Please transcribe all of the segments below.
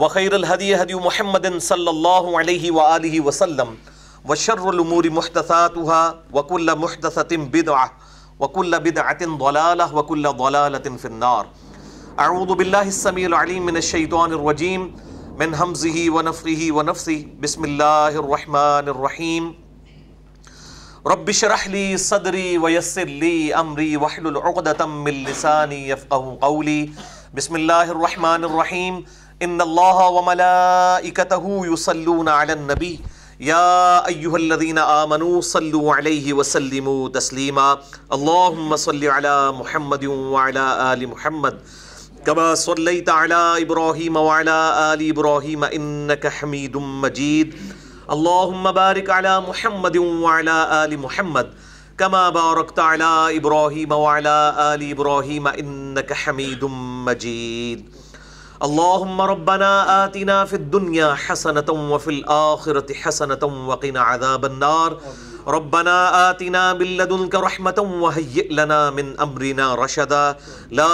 وخير الهدي هدي محمد صلى الله عليه وآله وسلم وشر الأمور محدثاتها وكل محدثة بدعة وكل بدعة ضلالة وكل ضلالة في النار أعوذ بالله السميع العليم من الشيطان الرجيم من همزه ونفخه ونفثه بسم الله الرحمن الرحيم رب اشرح لي صدري ويسر لي أمري واحلل عقدة من لساني يفقه قولي بسم الله الرحمن الرحيم इन नबी यादीन आमनु सल्लु वसलमु तस्लीमा अल्ला महमद आल महमद कमा सल्लई तला इब्राहिम वाला आल इब्राहिम इन्नक हमीदुम मजीद अल्लाहुम्म बारिक अला मुहम्मद वाला आल मुहम्मद कमा बारकत अला इब्राहिम वाला आल इब्राहिम इन्नक हमीदुम मजीद अल्लाहुम्मा रब्बना आतिना फिद दुनिया हसनतम व फिल आखिरति हसनतम व क़िना अज़ाबन्नार रब्बना आतिना मिन लदुनका रहमतम व हय्यि लना मिन अमरिना रशदा ला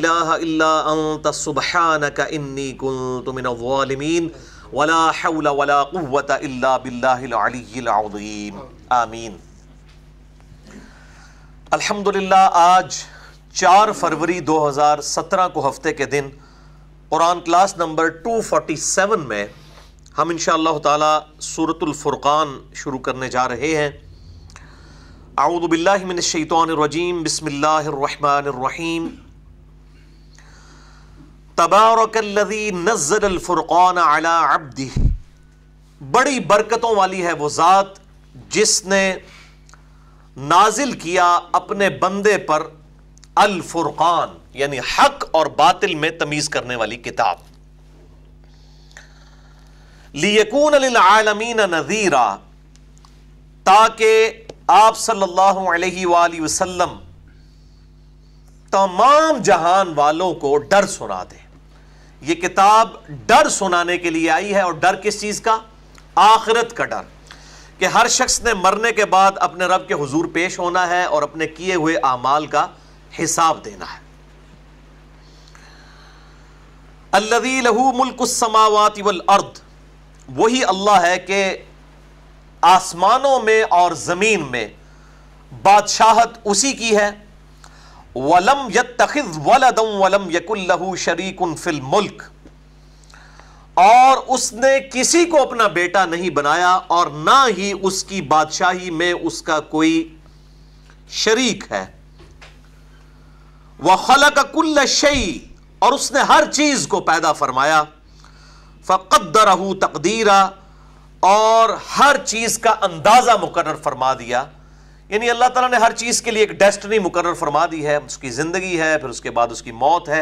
इलाहा इल्ला अंत सुब्हानका इन्नी कुंतु मिनज़ ज़ालिमीन वला हौला वला कुव्वता इल्ला बिल्लाहिल अलिय्यिल अज़ीम आमीन अल्हम्दुलिल्लाह आज 4 फरवरी 2017 को हफ्ते के दिन Quran class number two forty seven में हम इन ताला सूरतुल शुरू करने जा रहे हैं आऊदबिल्लाशैतरजीम बसमीम तबारकल्लजी नज़रफुरक़ान अला अब्दी बड़ी बरकतों वाली है वो ज़ात जिसने नाजिल किया अपने बंदे पर अल फुरकान यानी हक और बातिल में तमीज करने वाली किताब लियकून आलमीन नजीरा ताकि आप सल्लल्लाहु अलैहि वसल्लम तमाम जहान वालों को डर सुना दे ये किताब डर सुनाने के लिए आई है और डर किस चीज़ का आखिरत का डर कि हर शख्स ने मरने के बाद अपने रब के हुजूर पेश होना है और अपने किए हुए आमाल का हिसाब देना है अल्लदी लहू मुल्क समावात वल अर्द वही अल्लाह है कि आसमानों में और ज़मीन में बादशाहत उसी की है वलम यखिज वलदम वलम यकुल्लहू शरीकुन फिल मुल्क और उसने किसी को अपना बेटा नहीं बनाया और ना ही उसकी बादशाही में उसका कोई शरीक है खल का कुल्ल शई और उसने हर चीज़ को पैदा फरमाया फ़कदरहू तकदीरा और हर चीज़ का अंदाज़ा मुकर फरमा दिया यानी अल्लाह ताला ने हर चीज़ के लिए एक डेस्टनी मुकर फरमा दी है उसकी ज़िंदगी है फिर उसके बाद उसकी मौत है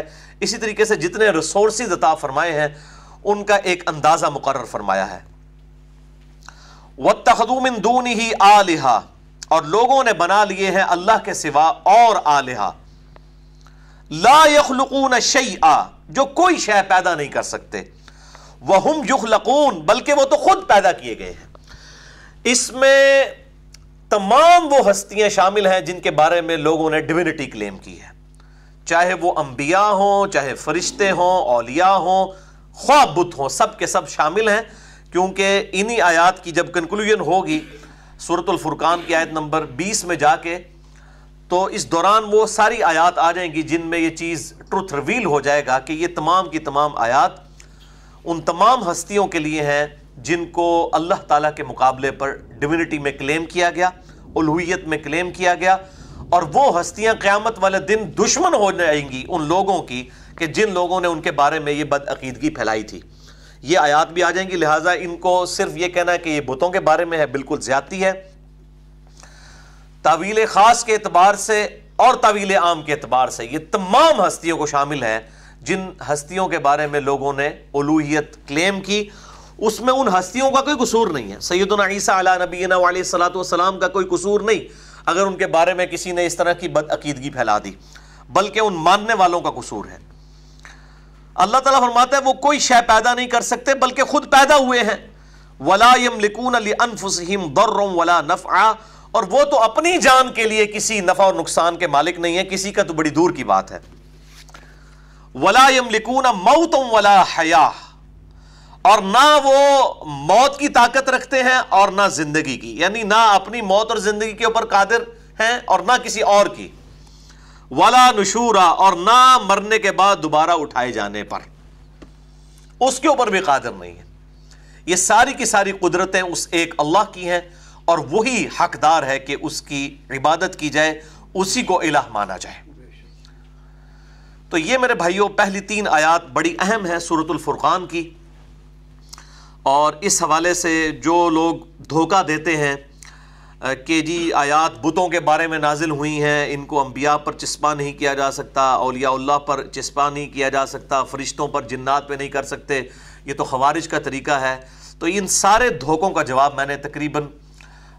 इसी तरीके से जितने रिसोर्स अता फरमाए हैं उनका एक अंदाज़ा मुकर फरमाया है वतखदूमिन दून ही आलिहा और लोगों ने बना लिए हैं अल्लाह के सिवा और आलिहा ला यखलकून शई आ जो कोई शह पैदा नहीं कर सकते वह हम युखलकून बल्कि वो तो खुद पैदा किए गए हैं इसमें तमाम वो हस्तियां शामिल हैं जिनके बारे में लोगों ने डिविनिटी क्लेम की है चाहे वो अंबिया हों चाहे फरिश्ते हों औलिया हों ख्वाब बुत हों सब के सब शामिल हैं क्योंकि इन्हीं आयात की जब कंक्लूजन होगी सूरतुल फुरकान की आयत नंबर 20 में जाके तो इस दौरान वो सारी आयात आ जाएंगी जिनमें ये चीज़ ट्रुथ रिवील हो जाएगा कि ये तमाम की तमाम आयात उन तमाम हस्तियों के लिए हैं जिनको अल्लाह ताला के मुकाबले पर डिविनिटी में क्लेम किया गया उलूहियत में क्लेम किया गया और वो हस्तियां क़्यामत वाले दिन दुश्मन हो जाएंगी उन लोगों की कि जिन लोगों ने उनके बारे में ये बदअकीदगी फैलाई थी ये आयात भी आ जाएंगी लिहाजा इनको सिर्फ ये कहना है कि ये बुतों के बारे में है बिल्कुल ज़्यादती है तावील ख़ास के अतबार से और तावील आम के अतबार से ये तमाम हस्तियों को शामिल है जिन हस्तियों के बारे में लोगों ने उलूहियत क्लेम की उसमें उन हस्तियों का कोई कसूर नहीं है सैदुना ईसा अला नबीना सलाम का कोई कसूर नहीं अगर उनके बारे में किसी ने इस तरह की बदअकीदगी फैला दी बल्कि उन मानने वालों का कसूर है अल्लाह ताला फरमाता है वो कोई शय पैदा नहीं कर सकते बल्कि खुद पैदा हुए हैं वला लिकून अली अनफुसम दर्रम वला नफ़ा और वो तो अपनी जान के लिए किसी नफा और नुकसान के मालिक नहीं है किसी का तो बड़ी दूर की बात है वला यम मऊ तुम वला हया और ना वो मौत की ताकत रखते हैं और ना जिंदगी की यानी ना अपनी मौत और जिंदगी के ऊपर कादिर हैं और ना किसी और की वला नशूरा और ना मरने के बाद दोबारा उठाए जाने पर उसके ऊपर भी कादिर नहीं है ये सारी की सारी कुदरतें उस एक अल्लाह की हैं और वही हकदार है कि उसकी इबादत की जाए उसी को इलाह माना जाए तो ये मेरे भाइयों पहली तीन आयात बड़ी अहम है सूरतुल फुरकान की और इस हवाले से जो लोग धोखा देते हैं कि जी आयात बुतों के बारे में नाजिल हुई हैं इनको अम्बिया पर चस्पा नहीं किया जा सकता अलियाल्ला पर चस्पा नहीं किया जा सकता फरिश्तों पर जन्नात पे नहीं कर सकते ये तो खवारिज का तरीका है तो इन सारे धोखों का जवाब मैंने तकरीबन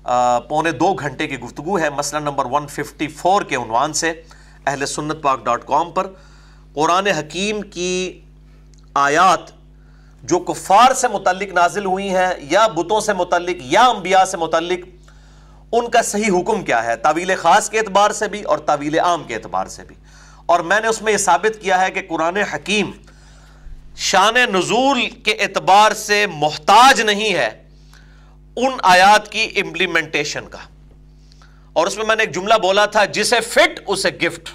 पौने दो घंटे की गुफ्तु है मसला नंबर 154 के उनवान से अहल सुन्नत पाक डॉट कॉम पर कुरान हकीम की आयात जो कुफ़ार से मुतलिक नाजिल हुई हैं या बुतों से मुतलिक या अम्बिया से मुतलिक उनका सही हुक्म क्या है तवील ख़ास के अतबार से भी और तवील आम के अतबार से भी और मैंने उसमें यह साबित किया है कि कुरान हकीम शान नज़ूल के अतबार से मोहताज नहीं है उन आयात की इंप्लीमेंटेशन का और उसमें मैंने एक जुमला बोला था जिसे फिट उसे गिफ्ट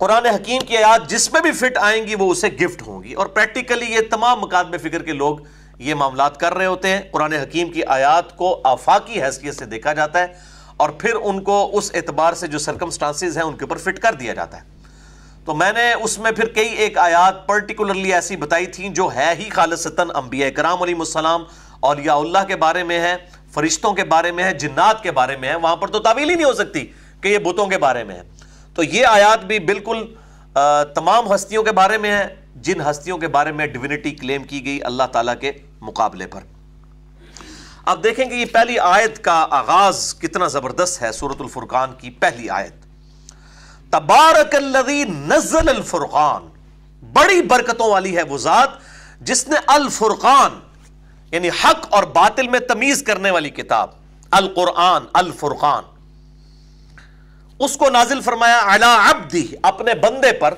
कुरान हकीम की आयात जिसमें भी फिट आएंगी वो उसे गिफ्ट होंगी और प्रैक्टिकली ये तमाम में फिक्र के लोग ये मामला कर रहे होते हैं कुरान हकीम की आयात को आफाकी हैसियत से देखा जाता है और फिर उनको उस एतबार से जो सरकमस्टांसिस हैं उनके ऊपर फिट कर दिया जाता है तो मैंने उसमें फिर कई एक आयात पर्टिकुलरली ऐसी बताई थी जो है ही खालसता अम्बिया कराम और अल्लाह के बारे में है फरिश्तों के बारे में है जिन्नात के बारे में है वहां पर तो तावील ही नहीं हो सकती कि ये बुतों के बारे में है तो ये आयात भी बिल्कुल तमाम हस्तियों के बारे में है जिन हस्तियों के बारे में डिविनिटी क्लेम की गई अल्लाह ताला के मुकाबले पर अब देखेंगे ये पहली आयत का आगाज कितना जबरदस्त है सूरतुल फुरकान की पहली आयत तबारक नजल अल फुरकान बड़ी बरकतों वाली है वो जात जिसने अल फुरकान यानी हक और बातिल में तमीज करने वाली किताब अल कुरान अल फुरकान उसको नाजिल फरमाया अला अब्दी अपने बंदे पर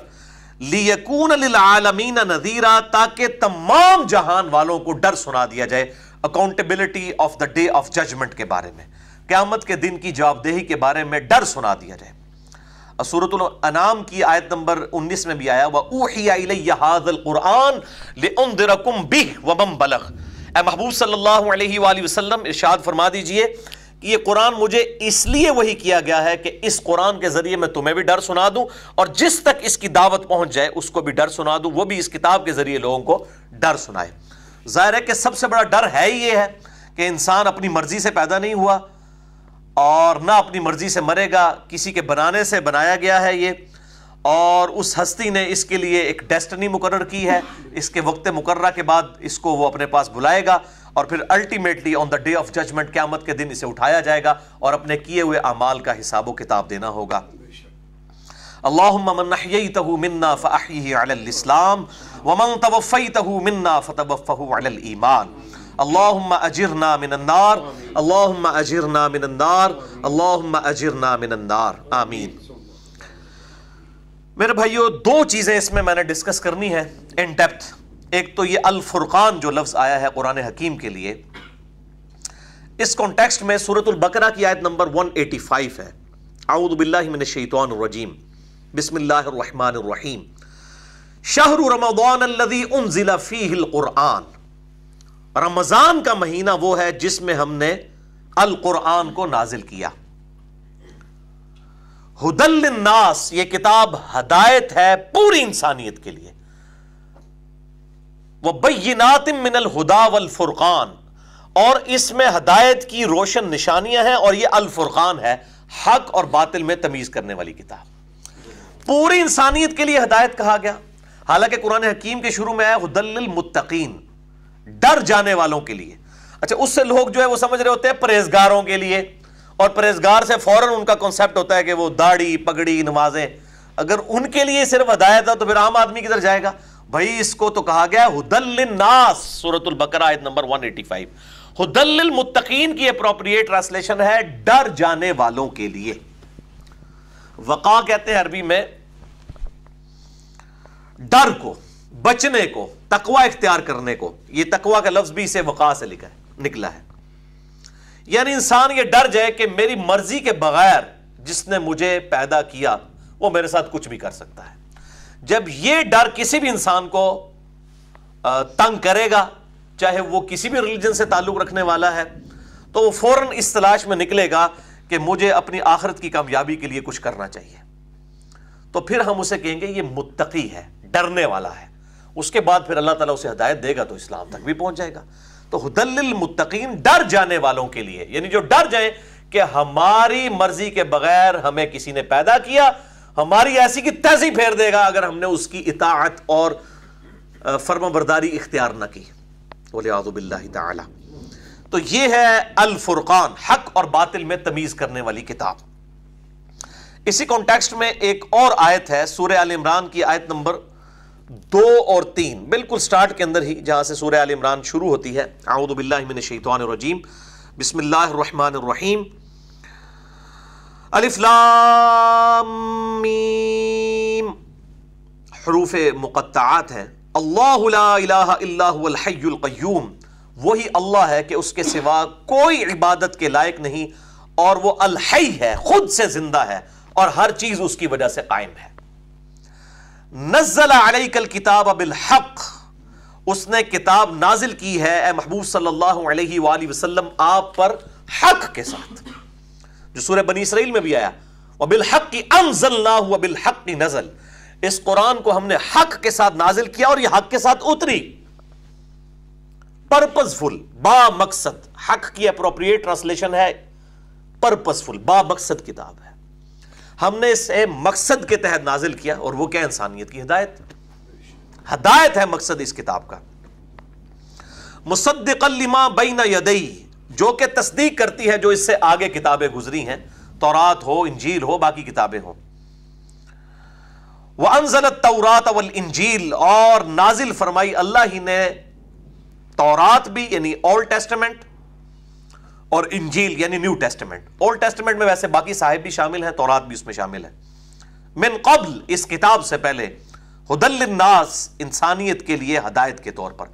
लियकून आलमीन नजीरा ताकि तमाम जहान वालों को डर सुना दिया जाए accountability of the day of judgment के बारे में क्यामत के दिन की जवाबदेही के बारे में डर सुना दिया जाए सूरतुल अनाम की आयत नंबर 19 में भी आया वह ऊहिया कुरान बिह वम बलख महबूब सल्लल्लाहु अलैहि वसल्लम इरशाद फरमा दीजिए कि ये कुरान मुझे इसलिए वही किया गया है कि इस कुरान के ज़रिए मैं तुम्हें भी डर सुना दूं और जिस तक इसकी दावत पहुंच जाए उसको भी डर सुना दूं वो भी इस किताब के ज़रिए लोगों को डर सुनाए ज़ाहिर है कि सबसे बड़ा डर है ही ये है कि इंसान अपनी मर्ज़ी से पैदा नहीं हुआ और ना अपनी मर्ज़ी से मरेगा किसी के बनाने से बनाया गया है ये और उस हस्ती ने इसके लिए एक डेस्टनी मुकर की है इसके वक्त मुकर्रा के बाद इसको वो अपने पास बुलाएगा और फिर ultimately on the day of judgment क्यामत के दिन इसे उठाया जाएगा और अपने किए हुए अमाल का हिसाब किताब देना होगा अल्लाहमन्ना फ़ाहीम वमन आमीन मेरे भाइयों दो चीज़ें इसमें मैंने डिस्कस करनी है इन डेप्थ एक तो ये अल फुरकान जो लफ्ज़ आया है कुरान हकीम के लिए इस कॉन्टेक्स्ट में सूरतुल बकरा की आयत नंबर 185 है आउदबिल्लिन शैतानरजीम बिसमीम शाहरु रमदान रमज़ान का महीना वो है जिसमें हमने अल कुरआन को नाजिल किया हुदल्लिन्नास ये किताब हदायत है पूरी इंसानियत के लिए वह बैनातिम मिनल हुदा वल फुरकान और इसमें हदायत की रोशन निशानियां हैं और यह अल है हक और बातिल में तमीज करने वाली किताब पूरी इंसानियत के लिए हदायत कहा गया हालांकि कुरान हकीम के शुरू में आया हुदल मुत्तकीन डर जाने वालों के लिए अच्छा उससे लोग जो है वो समझ रहे होते हैं परहेजगारों के लिए और परहेजगार से फ़ौरन उनका कॉन्सेप्ट होता है कि वो दाढ़ी पगड़ी नमाजें अगर उनके लिए सिर्फ हदायत है तो फिर आम आदमी किधर जाएगा भाई इसको तो कहा गया हुदल्लिनास सूरतुल बकरा आयत नंबर 185 हुदल्लिल मुत्तकीन की अप्रोप्रिएट ट्रांसलेशन है डर जाने वालों के लिए वका कहते हैं अरबी में डर को बचने को तकवा इख्तियार करने को यह तकवा का लफ्ज भी इसे वका से लिखा है निकला है यानी इंसान ये डर जाए कि मेरी मर्जी के बगैर जिसने मुझे पैदा किया वो मेरे साथ कुछ भी कर सकता है जब ये डर किसी भी इंसान को तंग करेगा चाहे वो किसी भी रिलीजन से ताल्लुक रखने वाला है तो वो फौरन इस तलाश में निकलेगा कि मुझे अपनी आखिरत की कामयाबी के लिए कुछ करना चाहिए तो फिर हम उसे कहेंगे ये मुत्तकी है डरने वाला है उसके बाद फिर अल्लाह ताला उसे हदायत देगा तो इस्लाम तक भी पहुंच जाएगा तो हदल मुतकीन डर जाने वालों के लिए यानी जो डर जाए कि हमारी मर्जी के बगैर हमें किसी ने पैदा किया हमारी ऐसी की तेजी फेर देगा अगर हमने उसकी इतात और फर्मबरदारी इख्तियार ना की बोले तो यह है अल फुरकान हक और बातिल में तमीज करने वाली किताब इसी कॉन्टेक्स्ट में एक और आयत है सूर्य आल इमरान की आयत नंबर दो और तीन बिल्कुल स्टार्ट के अंदर ही जहां से सूर्य आल इमरान शुरू होती है आउदबिल्लाशैतवानरजीम बसमिल्लाम अलिफ्लाम हरूफ मुकत्त हैं अल्लाहूम वही अल्लाह है कि उसके सिवा कोई इबादत के लायक नहीं और वो अलहई है खुद से जिंदा है और हर चीज़ उसकी वजह से कायम है नजल किताब अबिल हक उसने किताब नाजिल की है ए महबूब सल्लल्लाहु आप पर हक के साथ जो सूर्य बनी इसराइल में भी आया अबिल हक की अनजल वबिल हक की नजल इस कुरान को हमने हक के साथ नाजिल किया और यह हक के साथ उतरी पर्पजफुल बा मकसद हक की अप्रोप्रिएट ट्रांसलेशन है पर्पजफुल बा मकसद किताब है हमने इसे मकसद के तहत नाजिल किया और वो क्या इंसानियत की हिदायत हदायत है मकसद इस किताब का मुसदिकलिमा बीना यदई जो कि तस्दीक करती है जो इससे आगे किताबें गुजरी हैं तोरात हो इंजील हो बाकी किताबें हो वह अनजल तौरात अवल इंजील और नाजिल फरमाई अल्लाह ही ने तौरात भी यानी ओल्ड टेस्टमेंट और इंजील यानी न्यू टेस्टमेंट ओल्ड टेस्टमेंट में वैसे बाकी साहिब भी शामिल हैं तौरात भी उसमें शामिल है मिन कबल इस किताब से पहले हुदल्लिन्नास इंसानियत के लिए हदायत के तौर पर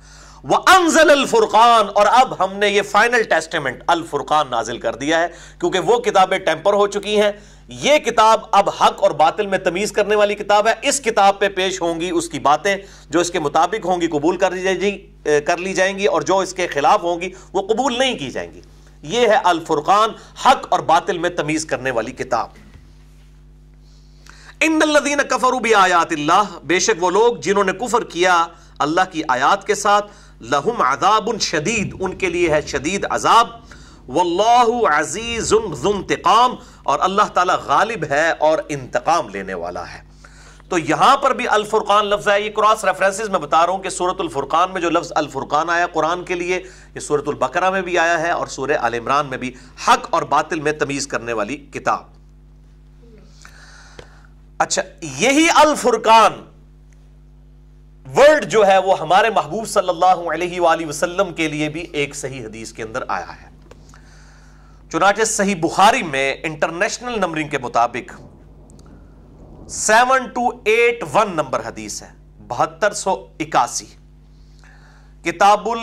वह अनजल अल फुरकान और अब हमने ये फाइनल टेस्टमेंट अल फुरकान नाजिल कर दिया है क्योंकि वो किताबें टेम्पर हो चुकी हैं ये किताब अब हक और बातिल में तमीज़ करने वाली किताब है इस किताब पे पेश होंगी उसकी बातें जो इसके मुताबिक होंगी कबूल कर ली जाएगी कर ली जाएंगी और जो इसके खिलाफ होंगी वो कबूल नहीं की जाएंगी यह है अलफुर्कान हक और बातिल में तमीज करने वाली किताब इन लदीन कफरू भी आयात बेशक वो लोग जिन्होंने कुफर किया अल्लाह की आयात के साथ लहुम आजाब उन शदीद उनके लिए है शदीद अजाब वल्लाह अजीज़ और अल्लाह ताला गालिब है और इंतकाम लेने वाला है तो यहां पर भी अलफुरकान लफ्ज आया ये क्रॉस रेफरेंसेज में बता रहा हूं कि सूरत अलफुरकान में जो लफ्ज अलफुरकान आया कुरान के लिए ये सूरतुल में भी आया है और सूर अल इमरान में भी हक और बातिल में तमीज करने वाली किताब अच्छा यही अलफुरकान वर्ड जो है वो हमारे महबूब सल्लल्लाहु अलैहि वसल्लम के लिए भी एक सही हदीस के अंदर आया है चुनाचे सही बुखारी में इंटरनेशनल नंबरिंग के मुताबिक seven two eight one number हदीस है बहत्तर सौ इक्यासी किताबुल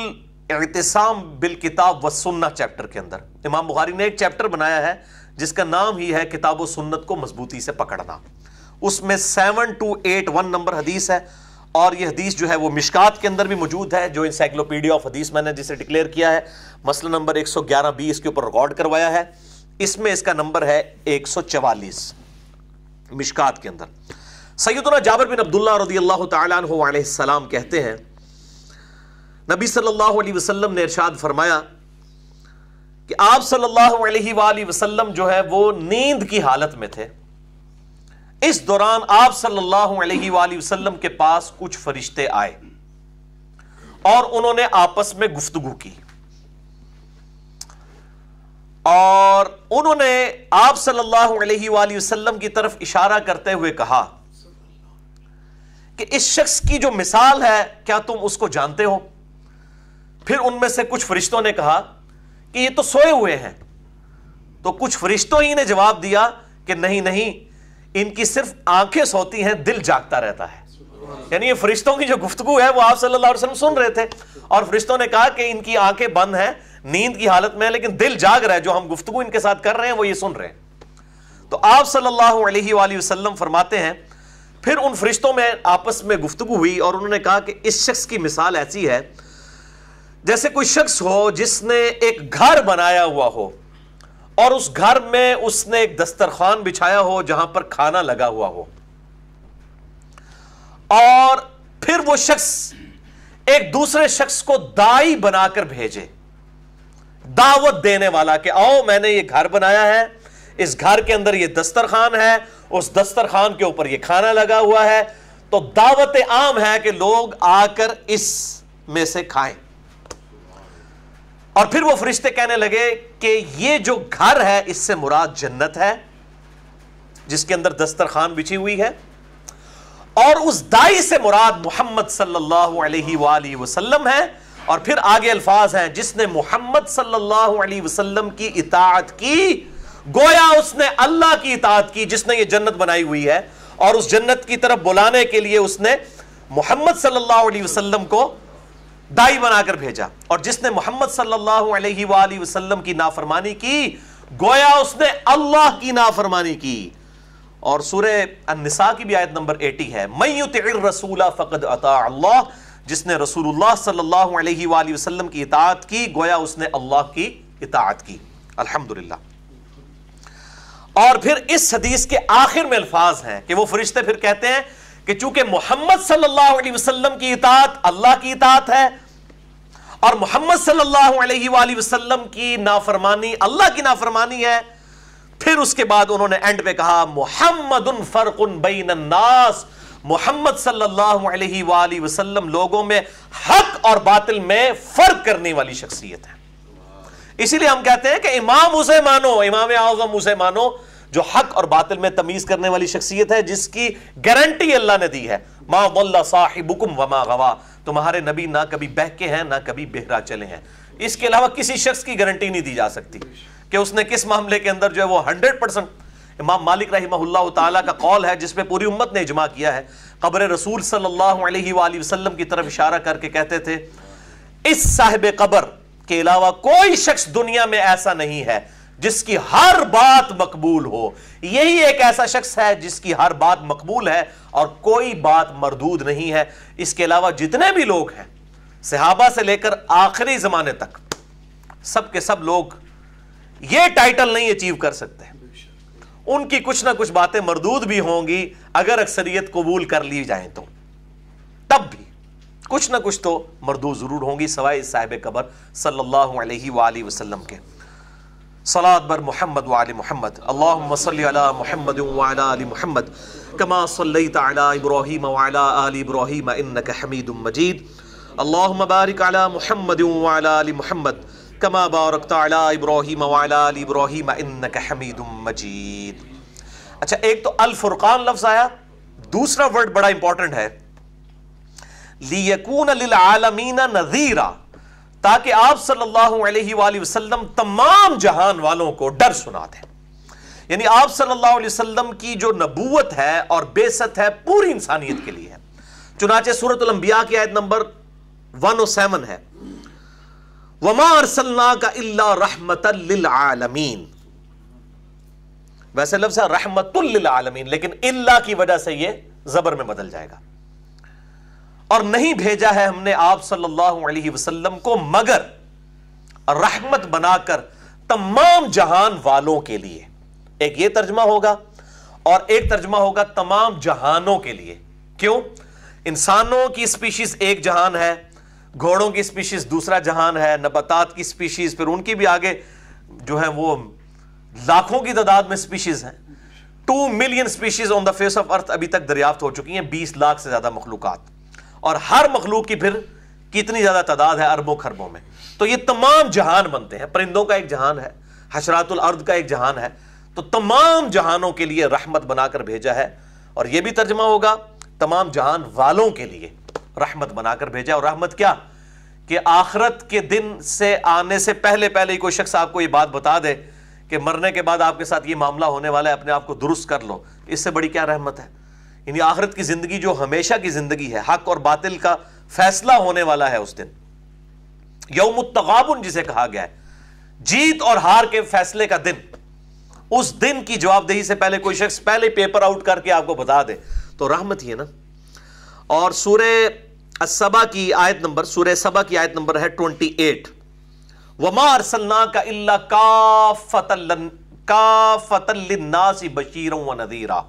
एहतसाम बिल किताब व सुन्ना चैप्टर के अंदर इमाम बुखारी ने एक चैप्टर बनाया है जिसका नाम ही है किताब व सुन्नत को मजबूती से पकड़ना उसमें seven two eight one number हदीस है और यह हदीस जो है वो मिशकात के अंदर भी मौजूद है जो इंसाइक्लोपीडिया ऑफ हदीस मैंने जिसे डिक्लेयर किया है मसला नंबर एक सौ ग्यारह बी इसके ऊपर रिकॉर्ड करवाया है इसमें इसका नंबर है एक सौ चवालीस मिशकात के अंदर सैदना जाबर बिन अब्दुल्ला रदी अल्लाह तसलाम कहते हैं नबी सल्लल्लाहु अलैहि वसल्लम ने इरशाद फरमाया कि आप सल्लल्लाहु अलैहि वसल्लम जो है वो नींद की हालत में थे इस दौरान आप सल्लल्लाहु अलैहि वसल्लम के पास कुछ फरिश्ते आए और उन्होंने आपस में गुफ्तगु की और उन्होंने आप सल्लल्लाहु अलैहि वसल्लम की तरफ इशारा करते हुए कहा कि इस शख्स की जो मिसाल है क्या तुम उसको जानते हो फिर उनमें से कुछ फरिश्तों ने कहा कि ये तो सोए हुए हैं तो कुछ फरिश्तों ही ने जवाब दिया कि नहीं नहीं इनकी सिर्फ आंखें सोती हैं दिल जागता रहता है यानी ये फरिश्तों की जो गुफ्तगु है वो आप सल्लल्लाहु अलैहि वसल्लम सुन रहे थे और फरिश्तों ने कहा कि इनकी आंखें बंद हैं नींद की हालत में है लेकिन दिल जाग रहा है जो हम गुफ्तु इनके साथ कर रहे हैं वो ये सुन रहे हैं तो आप सल्लल्लाहु अलैहि वसल्लम फरमाते हैं फिर उन फरिश्तों में आपस में गुफ्तगु हुई और उन्होंने कहा कि इस शख्स की मिसाल ऐसी है जैसे कोई शख्स हो जिसने एक घर बनाया हुआ हो और उस घर में उसने एक दस्तरखान बिछाया हो जहां पर खाना लगा हुआ हो और फिर वो शख्स एक दूसरे शख्स को दाई बनाकर भेजे दावत देने वाला कि आओ मैंने ये घर बनाया है इस घर के अंदर ये दस्तरखान है उस दस्तरखान के ऊपर ये खाना लगा हुआ है तो दावत आम है कि लोग आकर इस में से खाएं और फिर वो फरिश्ते कहने लगे कि ये जो घर है इससे मुराद जन्नत है जिसके अंदर दस्तरखान बिछी हुई है और उस दाई से मुराद मोहम्मद सल्लल्लाहु अलैहि वसल्लम है और फिर आगे अल्फाज हैं जिसने मोहम्मद सल्लल्लाहु अलैहि वसल्लम की इतात की गोया उसने अल्लाह की इतात की जिसने ये जन्नत बनाई हुई है और उस जन्नत की तरफ बुलाने के लिए उसने मोहम्मद सल्लल्लाहु अलैहि वसल्लम को दाई बनाकर भेजा और जिसने मोहम्मद सल्लल्लाहु अलैहि वसल्लम की नाफरमानी की गोया उसने अल्लाह की नाफरमानी की और सूर्य अनसा की भी आयत नंबर 80 है मई रसूला फ़कद अता अल्लाह जिसने रसूलुल्लाह सल्लल्लाहु अलैहि वसल्लम की इतात की गोया उसने अल्लाह की इतात की अल्हम्दुलिल्लाह और फिर इस हदीस के आखिर में अल्फाज हैं कि वो फरिश्ते फिर कहते हैं कि चूंकि मोहम्मद सल्लल्लाहु अलैहि वसल्लम की इतात अल्लाह की इतात है और मोहम्मद सल्लल्लाहु अलैहि वसल्लम की नाफरमानी अल्लाह की नाफरमानी है फिर उसके बाद उन्होंने एंड में कहा मोहम्मद उन फरकुन बैन नास मोहम्मद सल्लल्लाहु वसल्लम लोगों में हक और बातिल में फर्क करने वाली शख्सियत है इसीलिए हम कहते हैं कि इमाम उसे मानो इमाम आजम उसे मानो जो हक और बातिल में तमीज करने वाली शख्सियत है जिसकी गारंटी अल्लाह ने दी है माँ वल्ला साहिबुकुम वमा गवा तुम्हारे नबी ना कभी बहके हैं ना कभी बेहरा चले हैं इसके अलावा किसी शख्स की गारंटी नहीं दी जा सकती कि उसने किस मामले के अंदर जो है वो हंड्रेड परसेंट इमाम मालिक रही ताला का कौल है जिसमें पूरी उम्मत ने इजमा किया है कब्र रसूल सल्लल्लाहु अलैहि वसल्लम की तरफ इशारा करके कहते थे इस साहिब कब्र के अलावा कोई शख्स दुनिया में ऐसा नहीं है जिसकी हर बात मकबूल हो यही एक ऐसा शख्स है जिसकी हर बात मकबूल है और कोई बात मरदूद नहीं है इसके अलावा जितने भी लोग हैं सिहाबा से लेकर आखिरी जमाने तक सबके सब लोग ये टाइटल नहीं अचीव कर सकते उनकी कुछ ना कुछ बातें मरदूद भी होंगी अगर अक्सरियत कबूल कर ली जाए तो तब भी कुछ ना कुछ तो मरदूद ज़रूर होंगी सवाए साहिब कबर सल्लल्लाहु अलैहि वसल्लम के सलाद बर मोहम्मद वाल मोहम्मद अल्लाह मोहम्मद वाली मोहम्मद कमा सल्लई इब्राहिम वाला आल इब्राहिम इन्नक हमीद मजीद अल्लाह मुबारक अला मोहम्मद वाला आल मोहम्मद अच्छा, तो दूसरा वर्ड बड़ा इंपॉर्टेंट है लियकून लिल आलमीना नजीरा ताकि आप सल्लल्लाहु अलैहि वसल्लम तमाम जहान वालों को डर सुना दें यानी आप सल्लल्लाहु अलैहि वसल्लम की जो नबूवत है और बेसत है पूरी इंसानियत के लिए है चुनाचे सूरत की आयत नंबर 107 है वमारसल्ला का रहमत आलमीन वैसे लफ्ज है लेकिन इल्ला की वजह से ये जबर में बदल जाएगा और नहीं भेजा है हमने आप सल्लल्लाहु अलैहि वसल्लम को मगर रहमत बनाकर तमाम जहान वालों के लिए एक ये तर्जमा होगा और एक तर्जमा होगा तमाम जहानों के लिए क्यों इंसानों की स्पीशीज एक जहान है घोड़ों की स्पीशीज दूसरा जहान है नबातात की स्पीशीज फिर उनकी भी आगे जो है वो लाखों की तादाद में स्पीशीज हैं two million species on the face of earth अभी तक दरियाफ्त हो चुकी हैं बीस लाख से ज्यादा मखलूकत और हर मखलूक की फिर कितनी ज्यादा तादाद है अरबों खरबों में तो ये तमाम जहान बनते हैं परिंदों का एक जहान है हशरातुल अर्द का एक जहान है तो तमाम जहानों के लिए रहमत बनाकर भेजा है और यह भी तर्जमा होगा तमाम जहान वालों के लिए रहमत बनाकर भेजा और रहमत क्या कि आखरत के दिन से आने से पहले पहले ही कोई शख्स आपको ये बात बता दे कि मरने के बाद आपके साथ ये मामला होने वाला है अपने आप को दुरुस्त कर लो इससे बड़ी क्या रहमत है यानी आखरत की ज़िंदगी जो हमेशा की ज़िंदगी है हक और बातिल का फैसला होने वाला है उस दिन यौम तगाबन जिसे कहा गया है जीत और हार के फैसले का दिन उस दिन की जवाबदेही से पहले कोई शख्स पहले पेपर आउट करके आपको बता दे तो रहमत ही है ना और सूर्य सबा की आयत नंबर सूर्य सबा की आयत नंबर है ट्वेंटी एट वमार सन्ना का इल्ला का फतल का फतल नदीरा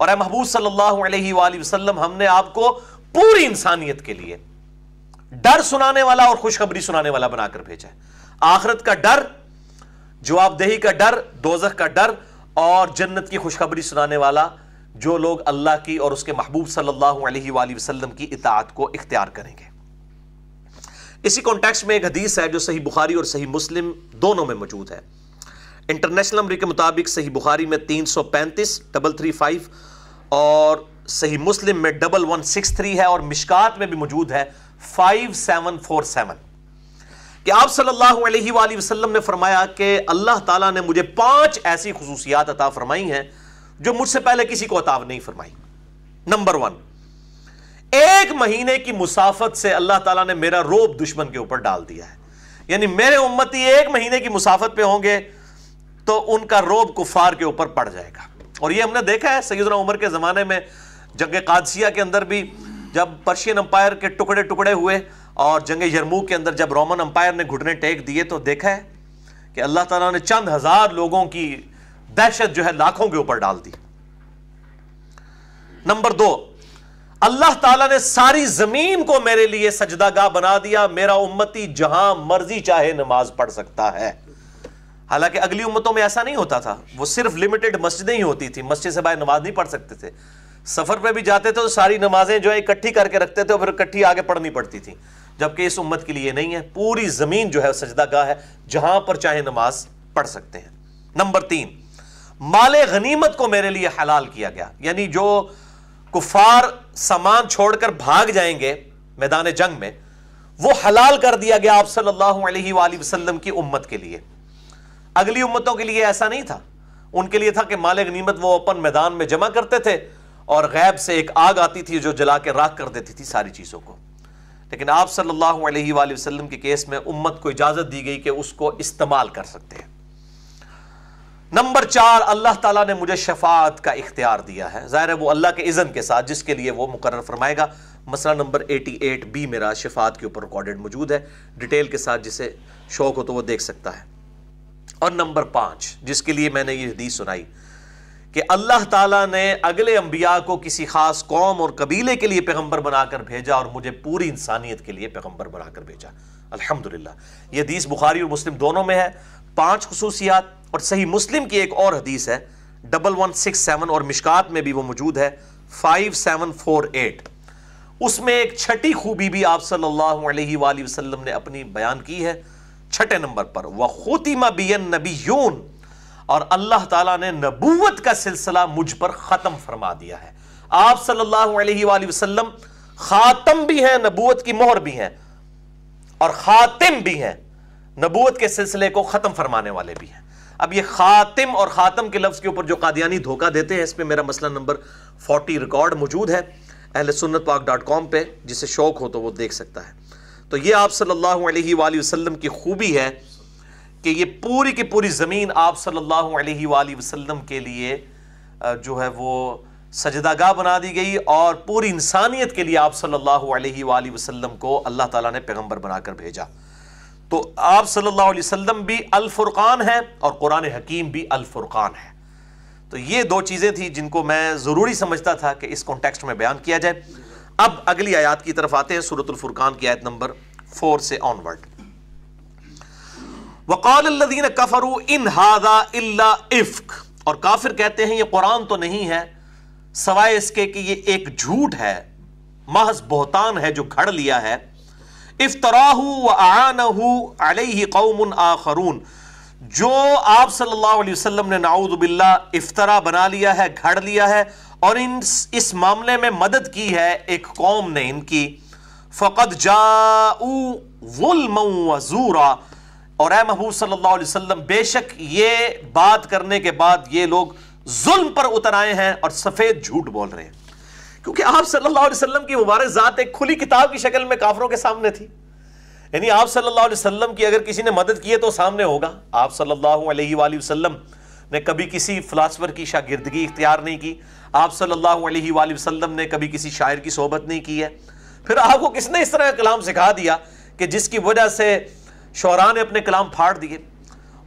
और महबूब सल्लल्लाहु अलैहि वसल्लम हमने आपको पूरी इंसानियत के लिए डर सुनाने वाला और खुशखबरी सुनाने वाला बनाकर भेजा है आखरत का डर जवाबदेही का डर दोजह का डर और जन्नत की खुशखबरी सुनाने वाला जो लोग अल्लाह की और उसके महबूब सल्लल्लाहु अलैहि वसल्लम की इतात को इख्तियार करेंगे इसी कॉन्टेक्स्ट में एक हदीस है जो सही बुखारी और सही मुस्लिम दोनों में मौजूद है इंटरनेशनल नंबर के मुताबिक सही बुखारी में तीन सौ पैंतीस डबल थ्री फाइव और सही मुस्लिम में डबल वन सिक्स थ्री है और मिशकात में भी मौजूद है फाइव सेवन फोर सेवन कि आप सल्लल्लाहु अलैहि वसल्लम ने फरमाया कि अल्लाह ताला ने मुझे पांच ऐसी खसूसियात अता फरमाई हैं जो मुझसे पहले किसी को अताव नहीं फरमाई नंबर वन एक महीने की मुसाफत से अल्लाह ताला ने मेरा रोब दुश्मन के ऊपर डाल दिया है यानी मेरे उम्मती एक महीने की मुसाफत पे होंगे तो उनका रोब कुफार के ऊपर पड़ जाएगा और ये हमने देखा है सईद उमर के ज़माने में जंग कादसिया के अंदर भी जब पर्शियन अंपायर के टुकड़े टुकड़े हुए और जंग यरमू के अंदर जब रोमन अंपायर ने घुटने टेक दिए तो देखा है कि अल्लाह तला ने चंद हज़ार लोगों की दहशत जो है लाखों के ऊपर डाल दी नंबर दो अल्लाह ताला ने सारी जमीन को मेरे लिए सजदागा बना दिया मेरा उम्मती जहां मर्जी चाहे नमाज पढ़ सकता है हालांकि अगली उम्मतों में ऐसा नहीं होता था वो सिर्फ लिमिटेड मस्जिदें ही होती थी मस्जिद से बाहर नमाज नहीं पढ़ सकते थे सफर पे भी जाते थे तो सारी नमाजें जो है इकट्ठी करके रखते थे और फिर इकट्ठी आगे पढ़नी पड़ती थी जबकि इस उम्मत के लिए नहीं है पूरी जमीन जो है सजदागा है जहां पर चाहे नमाज पढ़ सकते हैं नंबर तीन माल गनीमत को मेरे लिए हलाल किया गया यानी जो कुफार सामान छोड़कर भाग जाएंगे मैदान जंग में वो हलाल कर दिया गया आप सल्लल्लाहु अलैहि वसल्लम की उम्मत के लिए अगली उम्मतों के लिए ऐसा नहीं था उनके लिए था कि माल गनीमत वो अपन मैदान में जमा करते थे और गैब से एक आग आती थी जो जला के राख कर देती थी सारी चीज़ों को लेकिन आप सल्लल्लाहु अलैहि वसल्लम के केस में उम्मत को इजाज़त दी गई कि उसको इस्तेमाल कर सकते हैं नंबर चार अल्लाह ताला ने मुझे शफात का इख्तियार दिया है ज़ाहिर है वो अल्लाह के इज़न के साथ जिसके लिए वो मुकर फरमाएगा मसला नंबर 88 बी मेरा शफात के ऊपर रिकॉर्डेड मौजूद है डिटेल के साथ जिसे शौक हो तो वो देख सकता है और नंबर पाँच जिसके लिए मैंने ये हदीस सुनाई कि अल्लाह ताला ने अगले अम्बिया को किसी ख़ास कौम और कबीले के लिए पैगम्बर बनाकर भेजा और मुझे पूरी इंसानियत के लिए पैगम्बर बनाकर भेजा अल्हम्दुलिल्लाह ये हदीस बुखारी और मुस्लिम दोनों में है पांच खसूसियात और सही मुस्लिम की एक और हदीस है डबल वन सिक्स सेवन और मिशकात में भी वो मौजूद है फाइव सेवन फोर एट उसमें एक छठी खूबी भी आप सल्लल्लाहु अलैहि वसल्लम ने अपनी बयान की है छठे नंबर पर वह खुतिमा बियन नबीयून और अल्लाह ताला ने नबूवत का सिलसिला मुझ पर ख़त्म फरमा दिया है आप सल्लल्लाहु अलैहि वसल्लम खातम भी हैं नबूवत की मोहर भी हैं और खातिम भी हैं नबूत के सिलसिले को ख़त्म फरमाने वाले भी हैं अब ये ख़ातिम और ख़ातम के लफ्ज़ के ऊपर जो कादियानी धोखा देते हैं इस पर मेरा मसला नंबर फोर्टी रिकॉर्ड मौजूद है अहल सुन्नत पाक डॉट कॉम पर जिसे शौक हो तो वो देख सकता है तो ये आप सल्लल्लाहु अलैहि वसल्लम की खूबी है कि ये पूरी की पूरी ज़मीन आप सल्लल्लाहु अलैहि वसल्लम के लिए जो है वो सजदागा बना दी गई और पूरी इंसानियत के लिए आप सल्लल्लाहु अलैहि वसल्लम को अल्लाह ताला ने पैगंबर बनाकर भेजा तो आप सल्लल्लाहु अलैहि वसल्लम भी अलफुर्क़ान है और कुरान हकीम भी अलफुर्क़ान है तो ये दो चीज़ें थी जिनको मैं ज़रूरी समझता था कि इस कॉन्टेक्स्ट में बयान किया जाए अब अगली आयात की तरफ आते हैं फुरकान की आयत नंबर फोर से ऑनवर्ड वकालदीन कफरू इन हादा इल्ला इफ्क और काफिर कहते हैं ये कुरान तो नहीं है सवाए इसके कि ये एक झूठ है महज बोहतान है जो घड़ लिया है इफ्तराहू व आनहू अलह कौम आखरून जो आप सल्लल्लाहु अलैहि वसल्लम ने बिल्ला इफ्तरा बना लिया है घड़ लिया है और इन इस मामले में मदद की है एक कौम ने इनकी फ़कत जाऊरा और ए महबूब सल्लल्लाहु अलैहि वसल्लम बेशक ये बात करने के बाद ये लोग जुल्म पर उतर आए हैं और सफ़ेद झूठ बोल रहे हैं क्योंकि आप सल्लल्लाहु अलैहि वसल्लम की मुबारक ज़ात एक खुली किताब की शक्ल में काफरों के सामने थी यानी आप सल्लल्लाहु अलैहि वसल्लम की अगर किसी ने मदद की है तो सामने होगा आप सल्लल्लाहु अलैहि वसल्लम ने कभी किसी फिलासफर की शागिर्दगी इख्तियार नहीं की आप सल्लल्लाहु अलैहि वसल्लम ने कभी किसी शायर की सोहबत नहीं की है फिर आपको किसने इस तरह का कलाम सिखा दिया कि जिसकी वजह से शरा ने अपने कलाम फाड़ दिए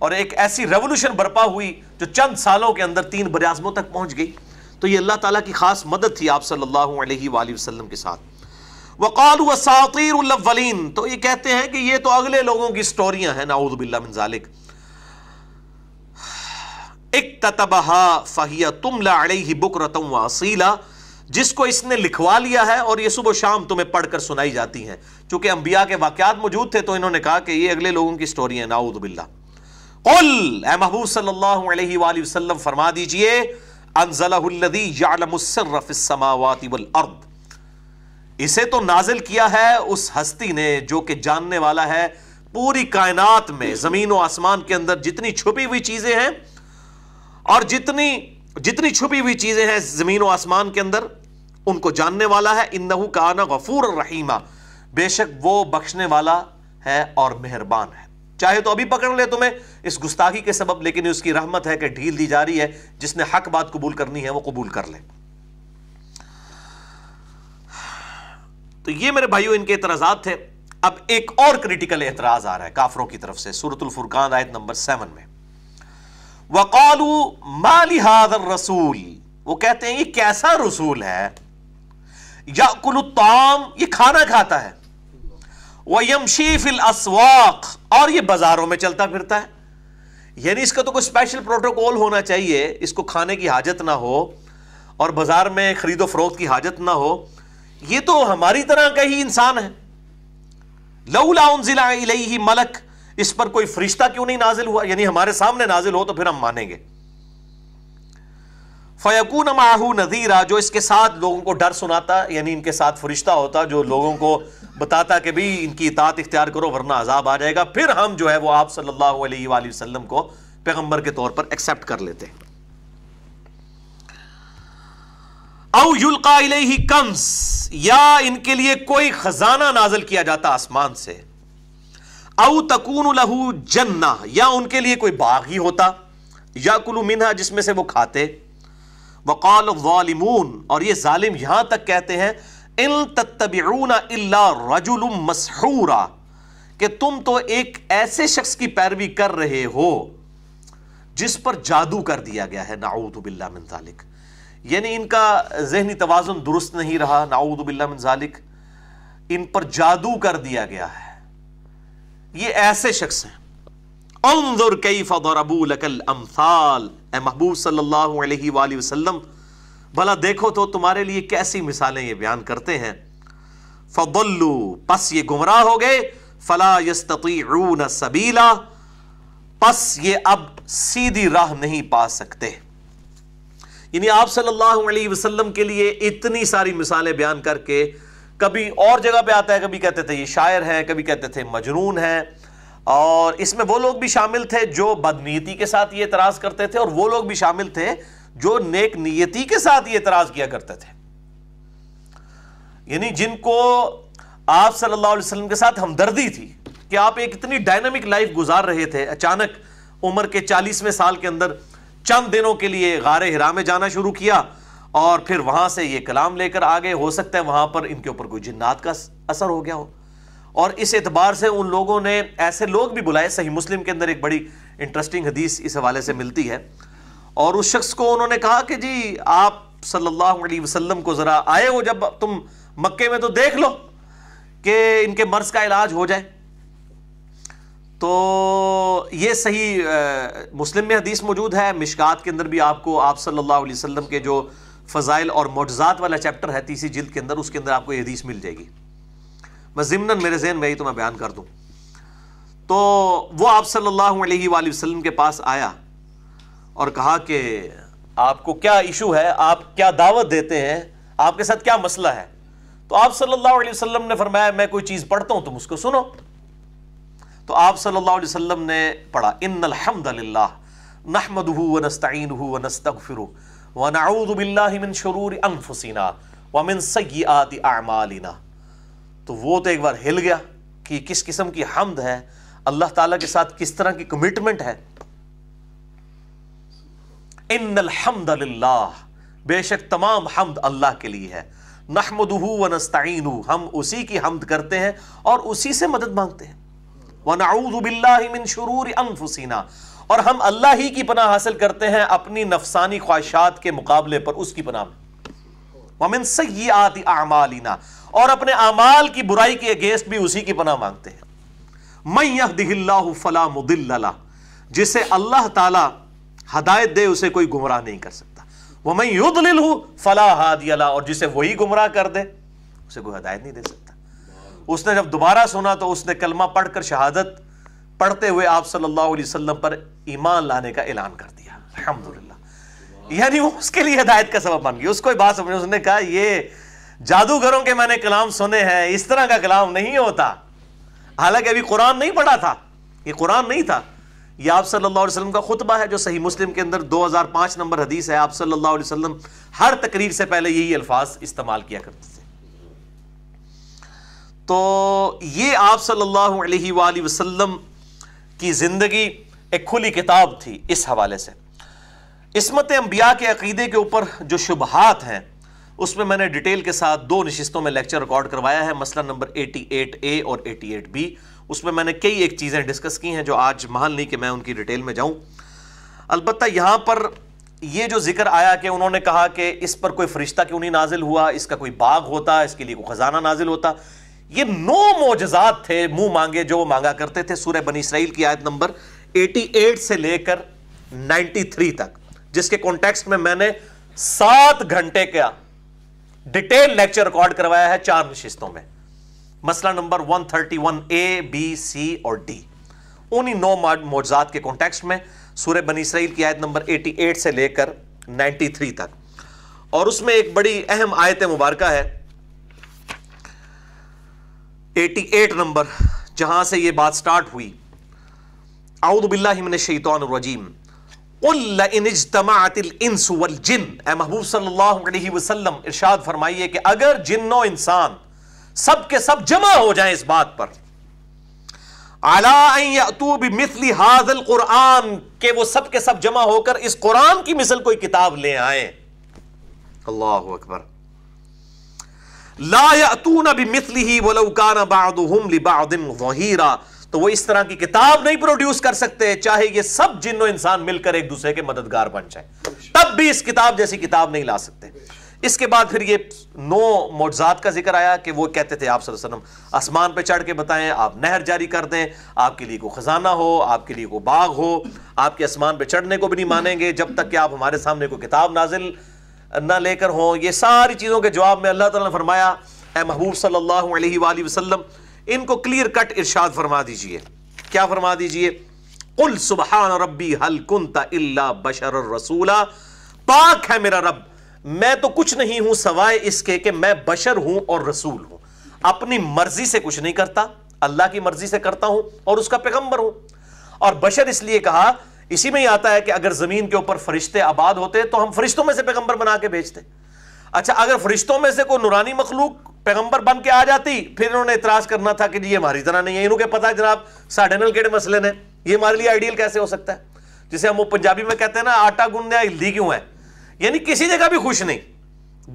और एक ऐसी रेवोल्यूशन बर्पा हुई जो चंद सालों के अंदर तीन बराजमों तक पहुंच गई तो ये अल्लाह ताला की ख़ास मदद थी आप सल्लल्लाहु अलैहि वसल्लम के साथ वक़ाल वसातिरवलिन तो ये कहते हैं कि ये तो अगले लोगों की स्टोरियां हैं नाउदबिल्ला मिनजालिक एक ततबहा फ़हिया तुम लड़ही बुकरतम रतम वसीला जिसको इसने लिखवा लिया है और ये सुबह शाम तुम्हें पढ़कर सुनाई जाती हैं चूंकि अंबिया के वाक़ात मौजूद थे तो इन्होंने कहा कि ये अगले लोगों की स्टोरी है नाउदबिल्ला महबूब सल्लल्लाहु अलैहि वसल्लम फरमा दीजिए इसे तो नाजिल किया है उस हस्ती ने जो कि जानने वाला है पूरी कायनात में जमीन और आसमान के अंदर जितनी छुपी हुई चीजें हैं और जितनी जितनी छुपी हुई चीजें हैं जमीन और आसमान के अंदर उनको जानने वाला है इन नहू का आना गफूर रहीमा बेशक वो बख्शने वाला है और मेहरबान है चाहे तो अभी पकड़ ले तुम्हें इस गुस्ताखी के सबब लेकिन उसकी रहमत है कि ढील दी जा रही है जिसने हक बात कबूल करनी है वो कबूल कर ले तो ये मेरे भाइयों इनके एतराजात थे अब एक और क्रिटिकल एतराज आ रहा है काफरों की तरफ से सूरतुल फुरकान आयत नंबर सेवन में वकालू माली हादर रसूल वो कहते हैं ये कैसा रसूल है या कुल ये खाना खाता है वयम असवाक और ये बाजारों में चलता फिरता है यानी इसका तो कोई स्पेशल प्रोटोकॉल होना चाहिए इसको खाने की हाजत ना हो और बाजार में खरीदो फरोख्त की हाजत ना हो ये तो हमारी तरह का ही इंसान है लऊलाउन जिला ही मलक इस पर कोई फरिश्ता क्यों नहीं नाजिल हुआ यानी हमारे सामने नाजिल हो तो फिर हम मानेंगे फ़यकून माहू नज़ीरा जो इसके साथ लोगों को डर सुनाता यानी इनके साथ फरिश्ता होता जो लोगों को बताता कि भाई इनकी इतात इख्तियार करो वरना अजाब आ जाएगा फिर हम जो है वो आप सल्लल्लाहु अलैहि वसल्लम को पैगम्बर के तौर पर एक्सेप्ट कर लेते हैं अवयुल्का कंस या इनके लिए कोई खजाना नाजल किया जाता आसमान से औ तकून लहू जन्ना या उनके लिए कोई बाग ही होता या कुलू मिनहा जिसमें से वो खाते वक़ाल वालिमून और ये ालिम यहां तक कहते हैं इन तत्तबूना रजुल मसहूरा कि तुम तो एक ऐसे शख्स की पैरवी कर रहे हो जिस पर जादू कर दिया गया है नाउद मिनजालिक यानी इनका जहनी तोज़ुन दुरुस्त नहीं रहा नाउद मिनजालिक इन पर जादू कर दिया गया है ये ऐसे शख्स हैं कई फदरबू अमसाल ए महबूब सल्लल्लाहु अलैहि वसल्लम भला देखो तो तुम्हारे लिए कैसी मिसालें ये बयान करते हैं फ़ल्लू पस ये गुमराह हो गए फ़ला यस्तून सबीला पस ये अब सीधी राह नहीं पा सकते यानी आप सल्लल्लाहु अलैहि वसल्लम के लिए इतनी सारी मिसालें बयान करके कभी और जगह पे आता है कभी कहते थे ये शायर है कभी कहते थे मजनून है और इसमें वो लोग भी शामिल थे जो बदनीति के साथ ये इतराज करते थे और वो लोग भी शामिल थे जो नेक नियति के साथ ये इतराज किया करते थे यानी जिनको आप सल्लल्लाहु अलैहि वसल्लम के साथ हमदर्दी थी कि आप एक इतनी डायनामिक लाइफ गुजार रहे थे अचानक उम्र के चालीसवें साल के अंदर चंद दिनों के लिए गारे हिरा में जाना शुरू किया और फिर वहां से ये कलाम लेकर आ गए हो सकता है वहां पर इनके ऊपर कोई जिन्नात का असर हो गया हो और इस एतबार से उन लोगों ने ऐसे लोग भी बुलाए सही मुस्लिम के अंदर एक बड़ी इंटरेस्टिंग हदीस इस हवाले से मिलती है और उस शख्स को उन्होंने कहा कि जी आप सल्लल्लाहु अलैहि वसल्लम को ज़रा आए हो जब तुम मक्के में तो देख लो कि इनके मर्ज का इलाज हो जाए तो ये सही आ, मुस्लिम में हदीस मौजूद है मिशकात के अंदर भी आपको आप सल्लल्लाहु अलैहि वसल्लम के जो फ़ज़ाइल और मोजात वाला चैप्टर है तीसरी जिल्द के अंदर उसके अंदर आपको ये हदीस मिल जाएगी मैं ज़िमन मेरे जहन में ही तो मैं बयान कर दूँ तो वो आप सल्लल्लाहु अलैहि वसल्लम के पास आया और कहा कि आपको क्या इशू है आप क्या दावत देते हैं आपके साथ क्या मसला है तो आप सल्लल्लाहु अलैहि वसल्लम ने फरमाया मैं कोई चीज़ पढ़ता हूँ तुम उसको सुनो तो आप सल्लल्लाहु अलैहि वसल्लम ने पढ़ा इन अलहमदिल्ला नहमद वनस्तिन वनस्तफ़िर वनाउदबिल्लिन शरूर अनफुसिना वमिन सयात आमालिना तो वो तो एक बार हिल गया कि किस किस्म की हमद है अल्लाह ताला के साथ किस तरह की कमिटमेंट है इन हमदल्लाह बेशक तमाम हमद अल्लाह के लिए है नहमदहू व नस्तीन हम उसी की हमद करते हैं और उसी से मदद मांगते हैं मिन शुरूर अनफुसिना और हम अल्लाह ही की पनाह हासिल करते हैं अपनी नफसानी ख्वाहिशात के मुकाबले पर उसकी पनाह में वमिन सयात आमालिना और अपने अमाल की बुराई के अगेंस्ट भी उसी की पना मांगते हैं मैं यह दिल्लाह फला मुदिल्ला जिसे अल्लाह ताला हदायत दे उसे कोई गुमराह नहीं कर सकता वह मैं युद्ध लिल हूं फला हादियला और जिसे वही गुमराह कर दे उसे कोई हदायत नहीं दे सकता उसने जब दोबारा सुना तो उसने कलमा पढ़कर शहादत पढ़ते हुए आप सल्लल्लाहु अलैहि वसल्लम पर ईमान लाने का ऐलान कर दिया अलहमदुल्ला यानी वो उसके लिए हदायत का सबब बन गया उसको बात समझ उसने कहा यह जादूगरों के मैंने कलाम सुने हैं इस तरह का कलाम नहीं होता हालांकि अभी कुरान नहीं पढ़ा था ये कुरान नहीं था ये आप सल्लल्लाहु अलैहि वसल्लम का खुतबा है जो सही मुस्लिम के अंदर 2005 नंबर हदीस है आप सल्लल्लाहु अलैहि वसल्लम हर तकरीर से पहले यही अल्फाज इस्तेमाल किया करते थे तो ये आप सल्लल्लाहु अलैहि वसल्लम की ज़िंदगी एक खुली किताब थी इस हवाले से इसमत अंबिया के अकीदे के ऊपर जो शुबहात हैं उसमें मैंने डिटेल के साथ दो नशिस्तों में लेक्चर रिकॉर्ड करवाया है मसला नंबर एटी एट ए और एटी एट बी उसमें मैंने कई एक चीज़ें डिस्कस की हैं जो आज महल नहीं कि मैं उनकी डिटेल में जाऊं अलबत्त यहाँ पर ये जो जिक्र आया कि उन्होंने कहा कि इस पर कोई फरिश्ता क्यों नहीं नाजिल हुआ इसका कोई बाघ होता इसके लिए कोई खजाना नाजिल होता ये नौ मोजात थे मुंह मांगे जो वो मांगा करते थे सूर्य बनी इसराइल की आयत नंबर एटी एट से लेकर थ्री तक जिसके कॉन्टेक्स्ट में मैंने सात घंटे का डिटेल लेक्चर रिकॉर्ड करवाया है चार नशिस्तों में मसला नंबर 131 ए बी सी और डी उन्हीं नौ मोजात के कॉन्टेक्स्ट में सूर्य बनी इसराइल की आयत नंबर 88 से लेकर 93 तक और उसमें एक बड़ी अहम आयत मुबारक है 88 नंबर जहां से यह बात स्टार्ट हुई आउदबिल्लाजीम महबूब सल्लल्लाहु अलैहि फरमाइए कि अगर जिन्नो इंसान सब के सब जमा हो जाए इस बात पर आलातूब हाजल कुरान के वो सब के सब जमा होकर इस कुरान की मिसल कोई किताब ले आए अल्लाह अकबर ला लातून अभी मिसली ही वलौकाना बादुम लिबादिन वहीरा तो वो इस तरह की किताब नहीं प्रोड्यूस कर सकते चाहे ये सब जिन्नो इंसान मिलकर एक दूसरे के मददगार बन जाए तब भी इस किताब जैसी किताब नहीं ला सकते इसके बाद फिर ये नो मोजात का जिक्र आया कि वो कहते थे आप वसल्लम आसमान पे चढ़ के बताएं आप नहर जारी कर दें आपके लिए को ख़जाना हो आपके लिए को बाग हो आपके आसमान पे चढ़ने को भी नहीं मानेंगे जब तक कि आप हमारे सामने कोई किताब नाजिल ना लेकर हों ये सारी चीज़ों के जवाब में अल्लाह ताला ने फरमाया महबूब सल्लल्लाहु अलैहि वसल्लम इनको क्लियर कट इर्शाद फरमा दीजिए क्या फरमा दीजिए कुल सुबह रबी हल कुंता इल्ला बशर रसूला पाक है मेरा रब मैं तो कुछ नहीं हूं सवाए इसके कि मैं बशर हूं और रसूल हूं अपनी मर्जी से कुछ नहीं करता अल्लाह की मर्जी से करता हूं और उसका पैगंबर हूं और बशर इसलिए कहा इसी में ही आता है कि अगर जमीन के ऊपर फरिश्ते आबाद होते तो हम फरिश्तों में से पैगंबर बना के भेजते अच्छा अगर फरिश्तों में से कोई नुरानी मखलूक पैगंबर बन के आ जाती फिर इन्होंने इतराज करना था कि जी ये हमारी तरह नहीं है इन्होंने पता है जनाब साढ़े नल केड़े मसले ने ये हमारे लिए आइडियल कैसे हो सकता है जिसे हम वो पंजाबी में कहते हैं ना आटा गुनने हिली क्यों है यानी किसी जगह भी खुश नहीं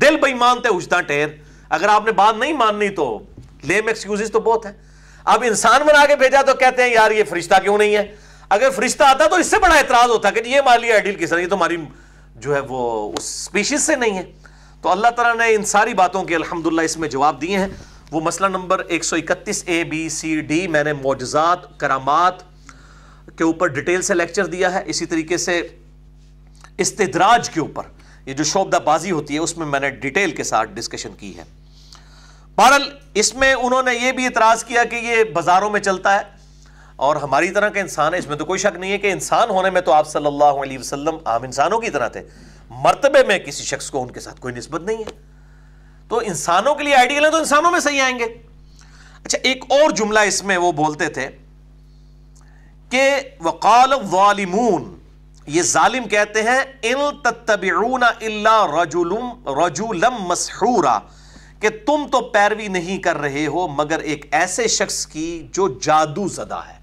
दिल बेईमान थे उछदा टेर अगर आपने बात नहीं माननी तो लेम एक्सक्यूजेस तो बहुत है अब इंसान बना के भेजा तो कहते हैं यार ये फरिश्ता क्यों नहीं है अगर फरिश्ता आता तो इससे बड़ा एतराज होता कि ये हमारे लिए आइडियल किस तरह ये तो हमारी जो है वो उस स्पीशीज से नहीं है तो अल्लाह तला ने इन सारी बातों के अलहमदिल्ला इसमें जवाब दिए हैं वो मसला number 131 A B C D मैंने मोजात करामात के ऊपर डिटेल से लेक्चर दिया है इसी तरीके से इस्तेदराज के ऊपर ये जो शोबदाबाजी होती है उसमें मैंने डिटेल के साथ डिस्कशन की है बहरल इसमें उन्होंने ये भी इतराज़ किया कि ये बाज़ारों में चलता है और हमारी तरह का इंसान है इसमें तो कोई शक नहीं है कि इंसान होने में तो आप सल्ला वसलम आम इंसानों की तरह थे मरतबे में किसी शख्स को उनके साथ कोई नस्बत नहीं है तो इंसानों के लिए आइडियल है तो इंसानों में सही आएंगे अच्छा एक और जुमला इसमें वो बोलते थे कि वकाल वालिमून ये जालिम कहते हैं इल तत्तबरून रजुलम रजुलम मसहूरा कि तुम तो पैरवी नहीं कर रहे हो मगर एक ऐसे शख्स की जो जादू जदा है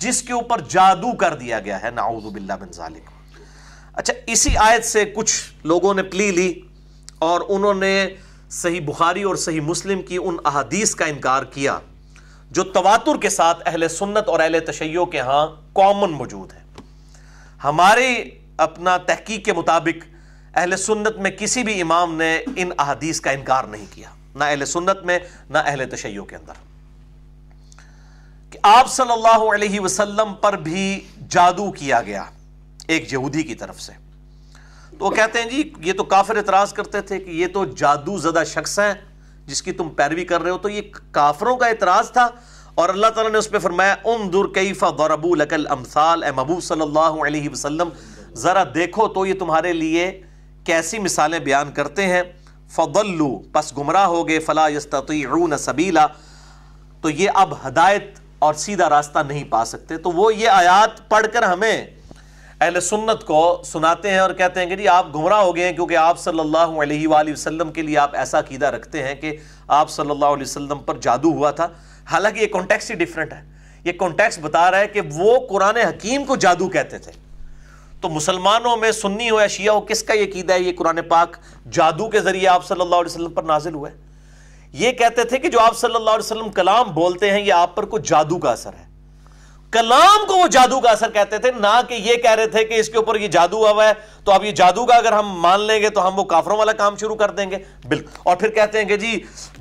जिसके ऊपर जादू कर दिया गया है नाउजुबिल्ला बिन जालिम अच्छा इसी आयत से कुछ लोगों ने प्ली ली और उन्होंने सही बुखारी और सही मुस्लिम की उन अहादीस का इनकार किया जो तवातुर के साथ अहल सुन्नत और अहल तशैयों के यहाँ कॉमन मौजूद है हमारे अपना तहकीक के मुताबिक अहल सुन्नत में किसी भी इमाम ने इन अहादीस का इनकार नहीं किया ना अहल सुन्नत में ना अहल तशैयों के अंदर कि आप सल्लल्लाहु अलैहि वसल्लम पर भी जादू किया गया एक यहूदी की तरफ से तो वो कहते हैं जी ये तो काफिर इतराज़ करते थे कि ये तो जादू ज़दा शख्स हैं जिसकी तुम पैरवी कर रहे हो तो ये काफरों का एतराज़ था और अल्लाह ताला ने उस पर फरमाया उम दुर कैफ़ा दरबू लकल अमसाल ए महबूब सल्लल्लाहु ज़रा देखो तो ये तुम्हारे लिए कैसी मिसालें बयान करते हैं फ़ल्लू पस गुमराह हो गए फ़ला सबीला तो ये अब हदायत और सीधा रास्ता नहीं पा सकते तो वो ये आयात पढ़कर हमें अहल सुन्नत को सुनाते हैं और कहते हैं कि जी आप गुमराह हो गए हैं क्योंकि आप सल्लल्लाहु अलैहि वसल्लम के लिए आप ऐसा कीदा रखते हैं कि आप सल्लल्लाहु अलैहि वसल्लम पर जादू हुआ था हालांकि ये कॉन्टेक्स ही डिफरेंट है ये कॉन्टेक्स बता रहा है कि वो कुरान हकीम को जादू कहते थे तो मुसलमानों में सुन्नी हो या शिया हो किसका ये कीदा है ये कुरान पाक जादू के ज़रिए आप सल्लल्लाहु अलैहि वसल्लम पर नाजिल हुआ है ये कहते थे कि जो आप सल्लल्लाहु अलैहि वसल्लम कलाम बोलते हैं ये आप पर कुछ जादू का असर है कलाम को वो जादू का असर कहते थे ना कि ये कह रहे थे कि इसके ऊपर ये जादू हुआ है तो अब ये जादू का अगर हम मान लेंगे तो हम वो काफरों वाला काम शुरू कर देंगे बिल्कुल और फिर कहते हैं कि जी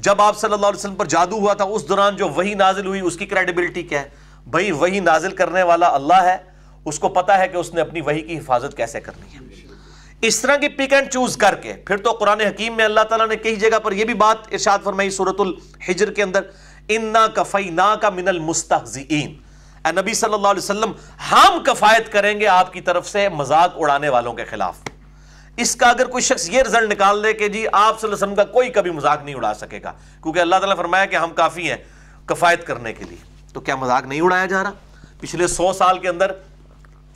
जब आप सल्लल्लाहु अलैहि वसल्लम पर जादू हुआ था उस दौरान जो वही नाजिल हुई उसकी क्रेडिबिलिटी क्या है भाई वही नाजिल करने वाला अल्लाह है उसको पता है कि उसने अपनी वही की हिफाजत कैसे करनी है इस तरह की पिक एंड चूज करके फिर तो कुरान हकीम में अल्लाह तला ने कई जगह पर यह भी बात इर्शाद फरमाई सूरतुल हिजर के अंदर इन्ना कफई ना का मिनल मुस्तजीन અને નબી સલ્લલ્લાહુ અલહી વસલ્લમ હમ કફાયત કરેંગે આપકી તરફ સે મજાક ઉડાને વાલો કે ખિલાફ ઇસકા અગર કોઈ શખ્સ યે રિઝલ્ટ નિકાલ લે કે જી આપ સલ્લલ્લાહુ કા કોઈ કભી મજાક નહીં ઉડા સકેગા ક્યોકી અલ્લાહ તઆલા ફરમાયા કે હમ કાફી હૈ કફાયત કરને કે લિયે તો ક્યા મજાક નહીં ઉડાયા જા રહા પિછલે 100 સાલ કે અંદર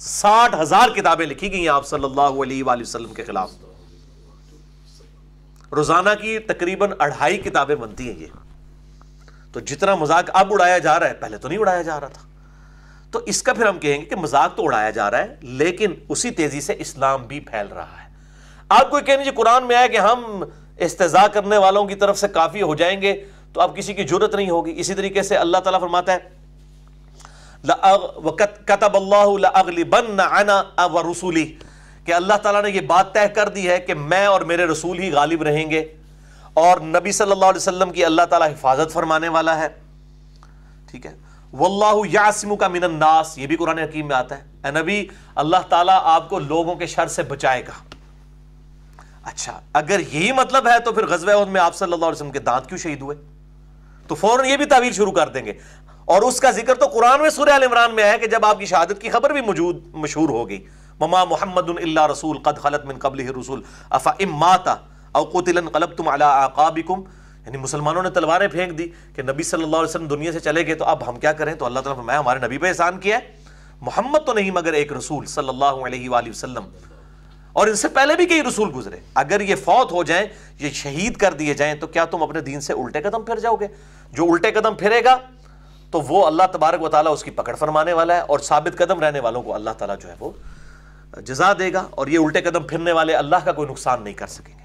60000 કિતાબે લખી ગઈ હૈ આપ સલ્લલ્લાહુ અલહી વસલ્લમ કે ખિલાફ રોઝાના કી તકरीबन અડ્હાઈ કિતાબે બનતી હૈ યે તો jitna mazaak ab udaya ja raha hai pehle to nahi udaya ja raha tha तो इसका फिर हम कहेंगे कि मजाक तो उड़ाया जा रहा है लेकिन उसी तेजी से इस्लाम भी फैल रहा है आप कोई कह लीजिए कुरान में आया कि हम इस्तेजा करने वालों की तरफ से काफ़ी हो जाएंगे तो अब किसी की जरूरत नहीं होगी इसी तरीके से अल्लाह ताला फरमाता है कतब रसूली कि अल्लाह ताला ने यह बात तय कर दी है कि मैं और मेरे रसूल ही गालिब रहेंगे और नबी सल्लल्लाहु अलैहि वसल्लम की अल्लाह ताला हिफाजत फरमाने वाला है ठीक है वल्लाहु यासिमु का मिनन्नास ये भी कुरान हकीम में आता है ए नबी अल्लाह ताला आपको लोगों के शर से बचाएगा अच्छा अगर यही मतलब है तो फिर गजब में आप सल्लल्लाहु अलैहि वसल्लम के दांत क्यों शहीद हुए तो फौरन ये भी तावील शुरू कर देंगे और उसका जिक्र तो कुरान में सूर्य अल इमरान में है कि जब आपकी शहादत की खबर भी मौजूद मशहूर हो गई ममा मोहम्मद रसूल कद खलत मिन कबल रसूल अफ़ा इम माता अवकुतिलन कलब तुम अला आकाबिकुम यानी मुसलमानों ने तलवारें फेंक दी कि नबी सल्लल्लाहु अलैहि दुनिया से चले गए तो अब हम क्या करें तो अल्लाह तला मैं हमारे नबी पे एहसान किया है मोहम्मद तो नहीं मगर एक रसूल सल्लल्लाहु अलैहि वसल्लम और इनसे पहले भी कई रसूल गुजरे अगर ये फौत हो जाएं ये शहीद कर दिए जाएं तो क्या तुम अपने दीन से उल्टे कदम फिर जाओगे जो उल्टे कदम फिरेगा तो वो अल्लाह तबारक व उसकी पकड़ फरमाने वाला है और साबित कदम रहने वालों को अल्लाह ताला जो है वो जजा देगा और ये उल्टे कदम फिरने वाले अल्लाह का कोई नुकसान नहीं कर सकेंगे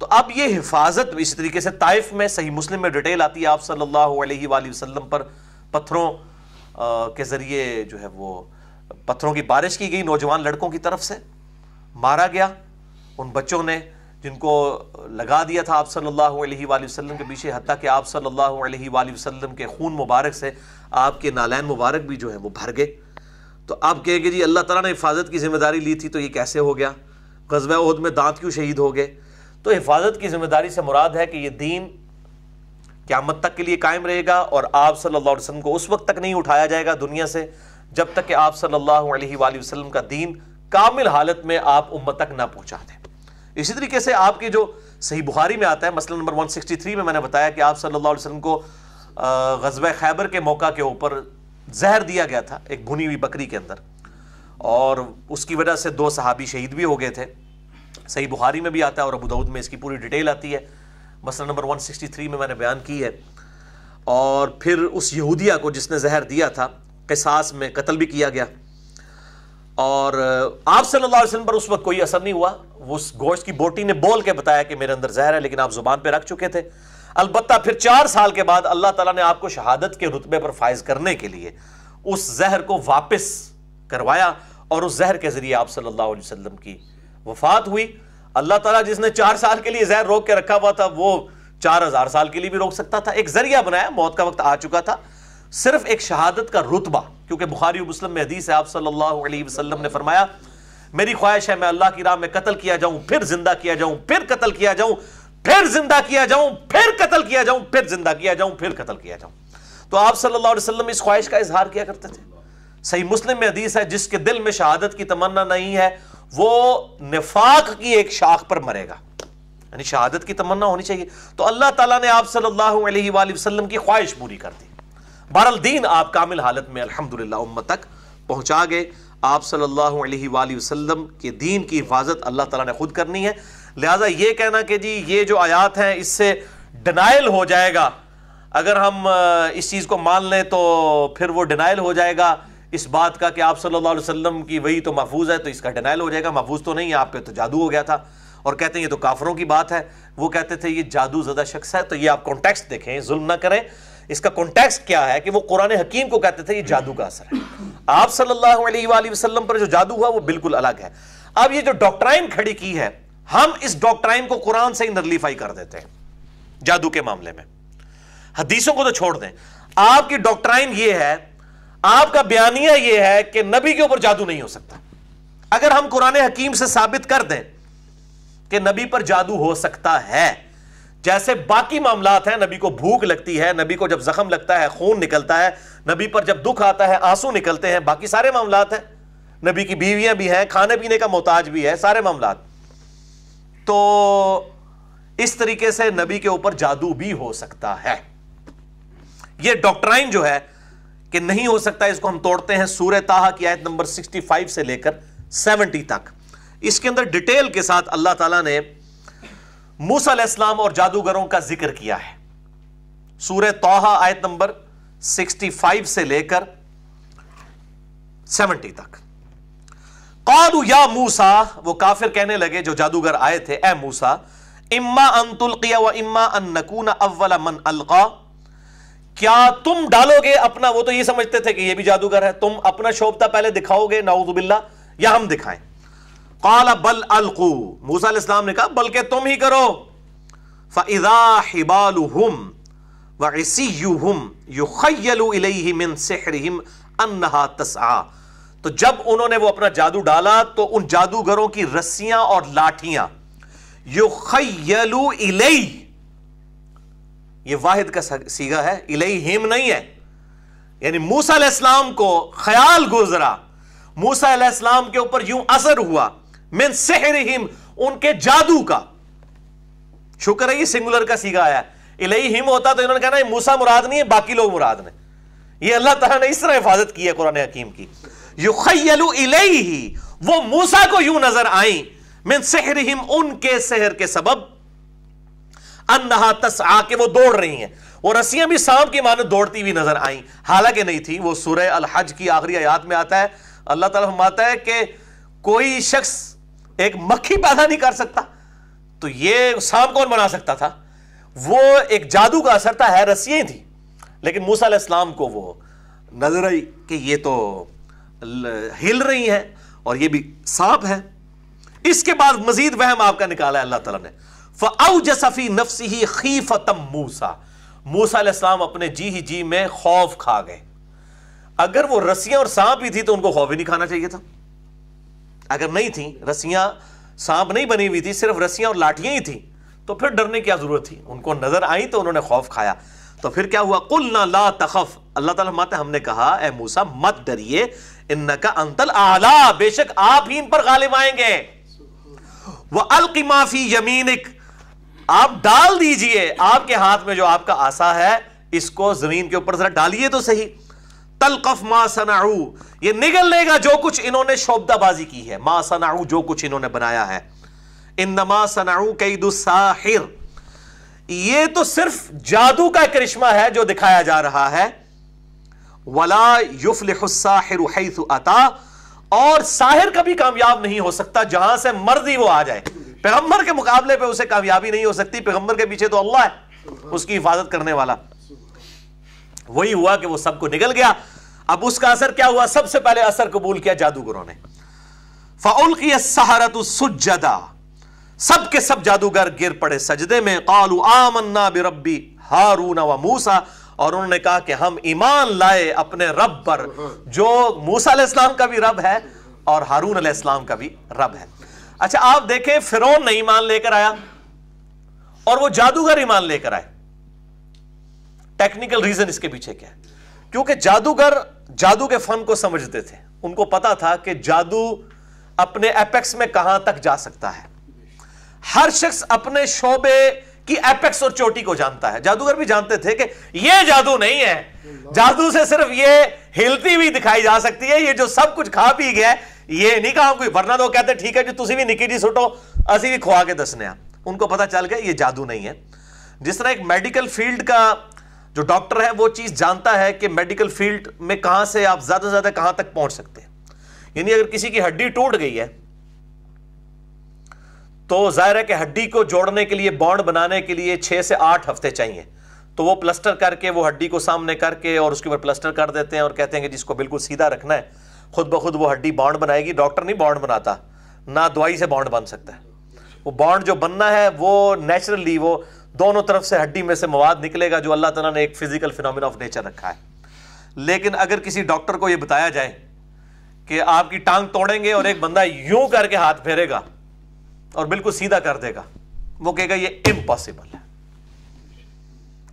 तो अब ये हिफाजत इसी तरीके से ताइफ में सही मुस्लिम में डिटेल आती है आप सल्लल्लाहु अलैहि वसल्लम पर पत्थरों के ज़रिए जो है वो पत्थरों की बारिश की गई नौजवान लड़कों की तरफ से मारा गया उन बच्चों ने जिनको लगा दिया था आप सल्लल्लाहु अलैहि वसल्लम के पीछे हती कि आप सल्लल्लाहु अलैहि वसल्लम के खून मुबारक से आपके नालैन मुबारक भी जो है वो भर गए तो आप कहेंगे जी अल्लाह ताला ने हिफाजत की जिम्मेदारी ली थी तो ये कैसे हो गया गजब उहद में दांत क्यों शहीद हो गए तो हिफाजत की जिम्मेदारी से मुराद है कि ये दीन क्यामत तक के लिए कायम रहेगा और आप सल्ला वसलम को उस वक्त तक नहीं उठाया जाएगा दुनिया से जब तक कि आप सल्लल्लाहु वसलम का दीन कामिल हालत में आप उम्मत तक ना पहुंचा दें इसी तरीके से आपके जो सही बुखारी में आता है मसला नंबर 163 में मैंने बताया कि आप सल्ला वसलम को गजब खैबर के मौका के ऊपर जहर दिया गया था एक भुनी हुई बकरी के अंदर और उसकी वजह से दो सहाबी शहीद भी हो गए थे सही बुखारी में भी आता है और अबूदाऊद में इसकी पूरी डिटेल आती है मसला नंबर 163 में मैंने बयान की है और फिर उस यहूदिया को जिसने जहर दिया था कसास में कत्ल भी किया गया और आप सल्लल्लाहु अलैहि वसल्लम पर उस वक्त कोई असर नहीं हुआ उस गोश्त की बोटी ने बोल के बताया कि मेरे अंदर जहर है लेकिन आप जुबान पर रख चुके थे अलबत्त फिर चार साल के बाद अल्लाह तला ने आपको शहादत के रुतबे पर फायज करने के लिए उस जहर को वापस करवाया और उस जहर के जरिए आप सल्लल्लाहु अलैहि वसल्लम की वफात हुई अल्लाह ताला जिसने चार साल के लिए जहर रोक के रखा हुआ था वो चार हजार साल के लिए भी रोक सकता था एक जरिया बनाया मौत का वक्त आ चुका था सिर्फ एक शहादत का रुतबा क्योंकि बुखारी मुस्लिम में हदीस है आप सल्लल्लाहु अलैहि वसल्लम ने फरमाया मेरी ख्वाहिश है मैं अल्लाह की राह में कत्ल किया जाऊं फिर जिंदा किया जाऊं फिर कत्ल किया जाऊं फिर जिंदा किया जाऊं फिर कत्ल किया जाऊं फिर जिंदा किया जाऊं फिर कत्ल किया जाऊं तो आप सल्ला वसलम इस ख्वाहिश का इजहार किया करते थे सही मुस्लिम में हदीस है जिसके दिल में शहादत की तमन्ना नहीं है वो निफाक की एक शाख पर मरेगा यानी शहादत की तमन्ना होनी चाहिए तो अल्लाह ताला ने आप सल्लल्लाहु अलैहि वसल्लम की ख्वाहिश पूरी कर दी बहरल दीन आप कामिल हालत में अल्हम्दुलिल्लाह उम्मत तक पहुंचा गए आप सल्लल्लाहु अलैहि वसल्लम के दीन की हिफाजत अल्लाह ताला ने खुद करनी है लिहाजा ये कहना कि जी ये जो आयात हैं इससे डिनाइल हो जाएगा अगर हम इस चीज़ को मान लें तो फिर वो डिनाइल हो जाएगा इस बात का कि आप सल्लल्लाहु अलैहि वसल्लम की वही तो महफूज है तो इसका डिनाइल हो जाएगा महफूज तो नहीं है आप पे तो जादू हो गया था और कहते हैं ये तो काफरों की बात है वो कहते थे ये जादू ज़दा शख्स है तो ये आप कॉन्टेक्स्ट देखें जुल्म ना करें इसका कॉन्टेक्स्ट क्या है कि वो कुरान हकीम को कहते थे ये जादू का असर है आप सल्लल्लाहु अलैहि वसल्लम पर जो जादू हुआ वो बिल्कुल अलग है अब ये जो डॉक्ट्राइन खड़ी की है हम इस डॉक्ट्राइन को कुरान से ही नरलीफाई कर देते हैं जादू के मामले में हदीसों को तो छोड़ दें आपकी डॉक्ट्राइन ये है आपका बयानिया यह है कि नबी के ऊपर जादू नहीं हो सकता अगर हम कुरान हकीम से साबित कर दें कि नबी पर जादू हो सकता है जैसे बाकी मामला हैं नबी को भूख लगती है नबी को जब जख्म लगता है खून निकलता है नबी पर जब दुख आता है आंसू निकलते हैं बाकी सारे मामला हैं नबी की बीवियां भी हैं खाने पीने का मोहताज भी है सारे मामला तो इस तरीके से नबी के ऊपर जादू भी हो सकता है यह डॉक्ट्राइन जो है कि नहीं हो सकता इसको हम तोड़ते हैं सूर्य ताहा की आयत नंबर 65 से लेकर 70 तक इसके अंदर डिटेल के साथ अल्लाह ताला ने मूसलाम इस्लाम और जादूगरों का जिक्र किया है सूर तोहा आयत नंबर 65 से लेकर 70 तक कालू या मूसा वो काफिर कहने लगे जो जादूगर आए थे ए मूसा इम्मा अन तुल्किया व इम्मा अन नकूना अव्वला मन अलका क्या तुम डालोगे अपना वो तो ये समझते थे कि ये भी जादूगर है तुम अपना शोभता पहले दिखाओगे नाउजुबिल्ला या हम दिखाएं काला बल अलकू मूसा इस्लाम ने कहा बल्कि तुम ही करो फ़िज़ा हिबालुहुम व इसीयुहुम तो जब उन्होंने वो अपना जादू डाला तो उन जादूगरों की रस्सियां और लाठियां युखयलु इलैहि ये वाहिद का सीगा है इलई हिम नहीं है यानी मूसा इस्लाम को ख्याल गुजरा मूसा इस्लाम के ऊपर यूं असर हुआ मिन सहर हिम उनके जादू का शुक्र है ये सिंगुलर का सीगा आया इलई हिम होता तो इन्होंने कहना मूसा मुराद नहीं है बाकी लोग मुराद ने ये अल्लाह तला ने इस तरह हिफाजत की है कुरान हकीम की युखयलु इलई वो मूसा को यूं नजर आई मिन सहर हिम उनके सहर के सबब अन्नहा तस आके वो दौड़ रही हैं वो रस्सियां भी सांप की मानो दौड़ती हुई नजर आई हालांकि नहीं थी वो सूरह अल हज की आखिरी आयात में आता है अल्लाह ताला फरमाता है कि कोई शख्स एक मक्खी पैदा नहीं कर सकता तो ये सांप कौन बना सकता था वो एक जादू का असर था है रस्सियां थी लेकिन मूसा इस्लाम को वो नजर आई कि ये तो हिल रही है और ये भी सांप है इसके बाद मजीद वहम आपका निकाला है अल्लाह ताला ने फ़ी नफसी ही खी फ़तम मूसा मूसा अपने जी ही जी में खौफ खा गए अगर वो रस्सियां और सांप ही थी तो उनको खौफ ही नहीं खाना चाहिए था अगर नहीं थी रस्सियां सांप नहीं बनी हुई थी सिर्फ रस्सियां और लाठियां ही थी तो फिर डरने की क्या जरूरत थी उनको नजर आई तो उन्होंने खौफ खाया तो फिर क्या हुआ कुल ना ला तखफ अल्लाह ताला माते हमने कहा ए मूसा मत डरिए अंतल आला बेशक आप ही इन पर गालिब आएंगे वह अलकी माफी यमीनिक आप डाल दीजिए आपके हाथ में जो आपका आशा है इसको जमीन के ऊपर जरा डालिए तो सही तलकफ मा सनाऊ ये निगल लेगा जो कुछ इन्होंने शोबदाबाजी की है मा सनाऊ जो कुछ इन्होंने बनाया है इन नमा सनाऊ कई दुस्साहिर ये तो सिर्फ जादू का करिश्मा है जो दिखाया जा रहा है वला युफलिसाहिर अता और साहिर कभी कामयाब नहीं हो सकता जहां से मर्जी वो आ जाए पैगंबर के मुकाबले पे उसे कामयाबी नहीं हो सकती पैगंबर के पीछे तो अल्लाह है उसकी हिफाजत करने वाला वही हुआ कि वो सबको निकल गया अब उसका असर क्या हुआ सबसे पहले असर कबूल किया जादूगरों ने फाउल की सहारत सुजदा सब के सब जादूगर गिर पड़े सजदे में कालू आमन्ना बिरबी हारून व मूसा और उन्होंने कहा कि हम ईमान लाए अपने रब पर जो मूसा का भी रब है और हारून का भी रब है अच्छा आप देखें फिरौन नहीं ईमान लेकर आया और वो जादूगर ईमान लेकर आए टेक्निकल रीजन इसके पीछे क्या है क्योंकि जादूगर जादू के फन को समझते थे उनको पता था कि जादू अपने एपेक्स में कहां तक जा सकता है हर शख्स अपने शोबे की एपेक्स और चोटी को जानता है जादूगर भी जानते थे कि यह जादू नहीं है जादू से सिर्फ ये हिलती हुई दिखाई जा सकती है ये जो सब कुछ खा पी गया ये नहीं कहा कोई वरना तो कहते ठीक है जी तुम भी निकी जी सुटो असं भी खुआ के दसने उनको पता चल गया ये जादू नहीं है जिस तरह एक मेडिकल फील्ड का जो डॉक्टर है वो चीज़ जानता है कि मेडिकल फील्ड में कहां से आप ज़्यादा से ज़्यादा कहां तक पहुंच सकते हैं यानी अगर किसी की हड्डी टूट गई है तो जाहिर है कि हड्डी को जोड़ने के लिए बॉन्ड बनाने के लिए छह से आठ हफ्ते चाहिए तो वो प्लस्टर करके वो हड्डी को सामने करके और उसके ऊपर प्लस्टर कर देते हैं और कहते हैं कि जिसको बिल्कुल सीधा रखना है खुद ब खुद वो हड्डी बॉन्ड बनाएगी डॉक्टर नहीं बॉन्ड बनाता ना दवाई से बॉन्ड बन सकता है वो बॉन्ड जो बनना है वो नेचुरली वो दोनों तरफ से हड्डी में से मवाद निकलेगा जो अल्लाह तला ने एक फिजिकल फिनमिन ऑफ नेचर रखा है लेकिन अगर किसी डॉक्टर को ये बताया जाए कि आपकी टांग तोड़ेंगे और एक बंदा यूं करके हाथ फेरेगा और बिल्कुल सीधा कर देगा वो कहेगा ये इम्पॉसिबल है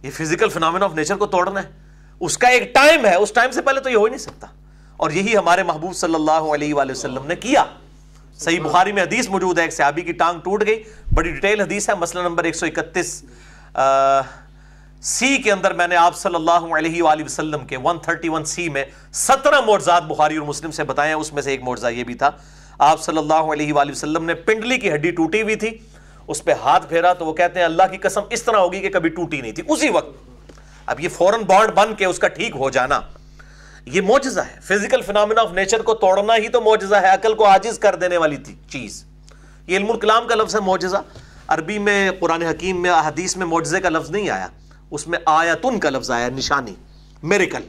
ये फिजिकल फिनोमिना ऑफ नेचर को तोड़ना है उसका एक टाइम है उस टाइम से पहले तो ये हो ही नहीं सकता और यही हमारे महबूब सल्लल्लाहु अलैहि वसल्लम ने किया सही बुखारी में हदीस मौजूद है एक सहाबी की टांग टूट गई बड़ी डिटेल हदीस है मसला नंबर 131 इकतीस सी के अंदर मैंने आप सल्लल्लाहु अलैहि वसल्लम के 131 सी में 17 मोर्जात बुखारी और मुस्लिम से बताए उसमें से एक मोर्जा यह भी था आप सल्लल्लाहु अलैहि वसल्लम ने पिंडली की हड्डी टूटी हुई थी उस पर हाथ फेरा तो वो कहते हैं अल्लाह की कसम इस तरह होगी कि कभी टूटी नहीं थी उसी वक्त अब ये फौरन बॉन्ड बन के उसका ठीक हो जाना ये मोजा है फिजिकल फिनमिना ऑफ नेचर को तोड़ना ही तो मोजा है अकल को आजिज कर देने वाली थी चीज़ ये इल्मुल का लफ्ज़ है मोजा अरबी में कुरान हकीम में अहदीस में मोजे का लफ्ज़ नहीं आया उसमें आयतुन का लफ्ज़ आया निशानी मेरिकल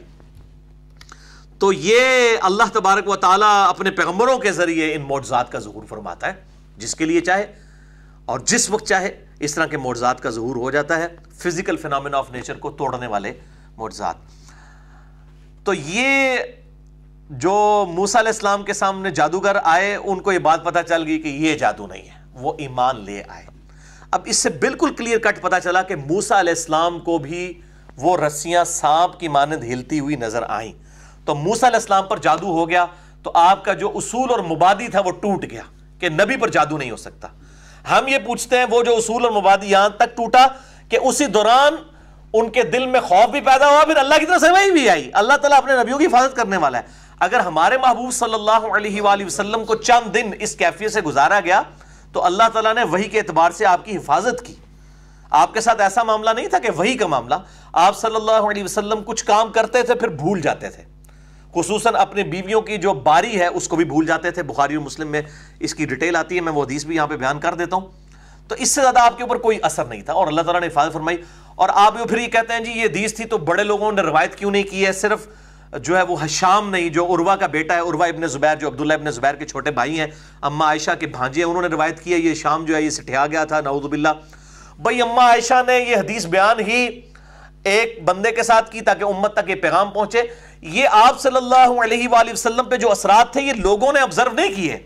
तो ये अल्लाह तबारक व ताली अपने पैगम्बरों के ज़रिए इन मोजात का ज़हूर फरमाता है जिसके लिए चाहे और जिस वक्त चाहे इस तरह के मोजात का ज़हूर हो जाता है फिज़िकल फिनमिना ऑफ नेचर को तोड़ने वाले मोजात तो ये जो मूसा इस्लाम के सामने जादूगर आए उनको ये बात पता चल गई कि ये जादू नहीं है वो ईमान ले आए अब इससे बिल्कुल क्लियर कट पता चला कि मूसा इस्लाम को भी वो रस्सियां सांप की मानद हिलती हुई नजर आई तो मूसा इस्लाम पर जादू हो गया तो आपका जो उसूल और मुबादी था वो टूट गया कि नबी पर जादू नहीं हो सकता हम ये पूछते हैं वो जो उसूल और मुबादी यहां तक टूटा कि उसी दौरान उनके दिल में खौफ भी पैदा हुआ फिर अल्लाह की तरफ से वही भी आई अल्लाह तला अपने नबियों की हिफाजत करने वाला है अगर हमारे महबूब सल्लाम को चंद दिन इस कैफियत से गुजारा गया तो अल्लाह तला ने वही के अतबार से आपकी हिफाजत की आपके साथ ऐसा मामला नहीं था कि वही का मामला आप सल्लल्लाहु अलैहि वसल्लम कुछ काम करते थे फिर भूल जाते थे खसूस अपने बीवियों की जो बारी है उसको भी भूल जाते थे बुखारी और मुस्लिम में इसकी डिटेल आती है मैं वो हदीस भी यहाँ पे बयान कर देता हूँ तो इससे ज़्यादा आपके ऊपर कोई असर नहीं था और अल्लाह तला ने हिफाजत फरमाई और आप ये फिर ये कहते हैं जी ये हदीस थी तो बड़े लोगों ने रवायत क्यों नहीं की है सिर्फ जो है वो हशाम नहीं जो उर्वा का बेटा है उर्वा इबन ज़ुबैर जो अब्दुल्ला इबन ज़ुबैर के छोटे भाई हैं अम्मा आयशा के भांजे हैं उन्होंने रवायत की है ये शाम जो है ये सिठिया गया था नाउदबिल्ला भाई अम्मा आयशा ने यह हदीस बयान ही एक बंदे के साथ की ताकि उम्मत तक ये पैगाम पहुंचे ये आप सल्लल्लाहु अलैहि वसल्लम पे जो असरात थे ये लोगों ने ऑब्जर्व नहीं किए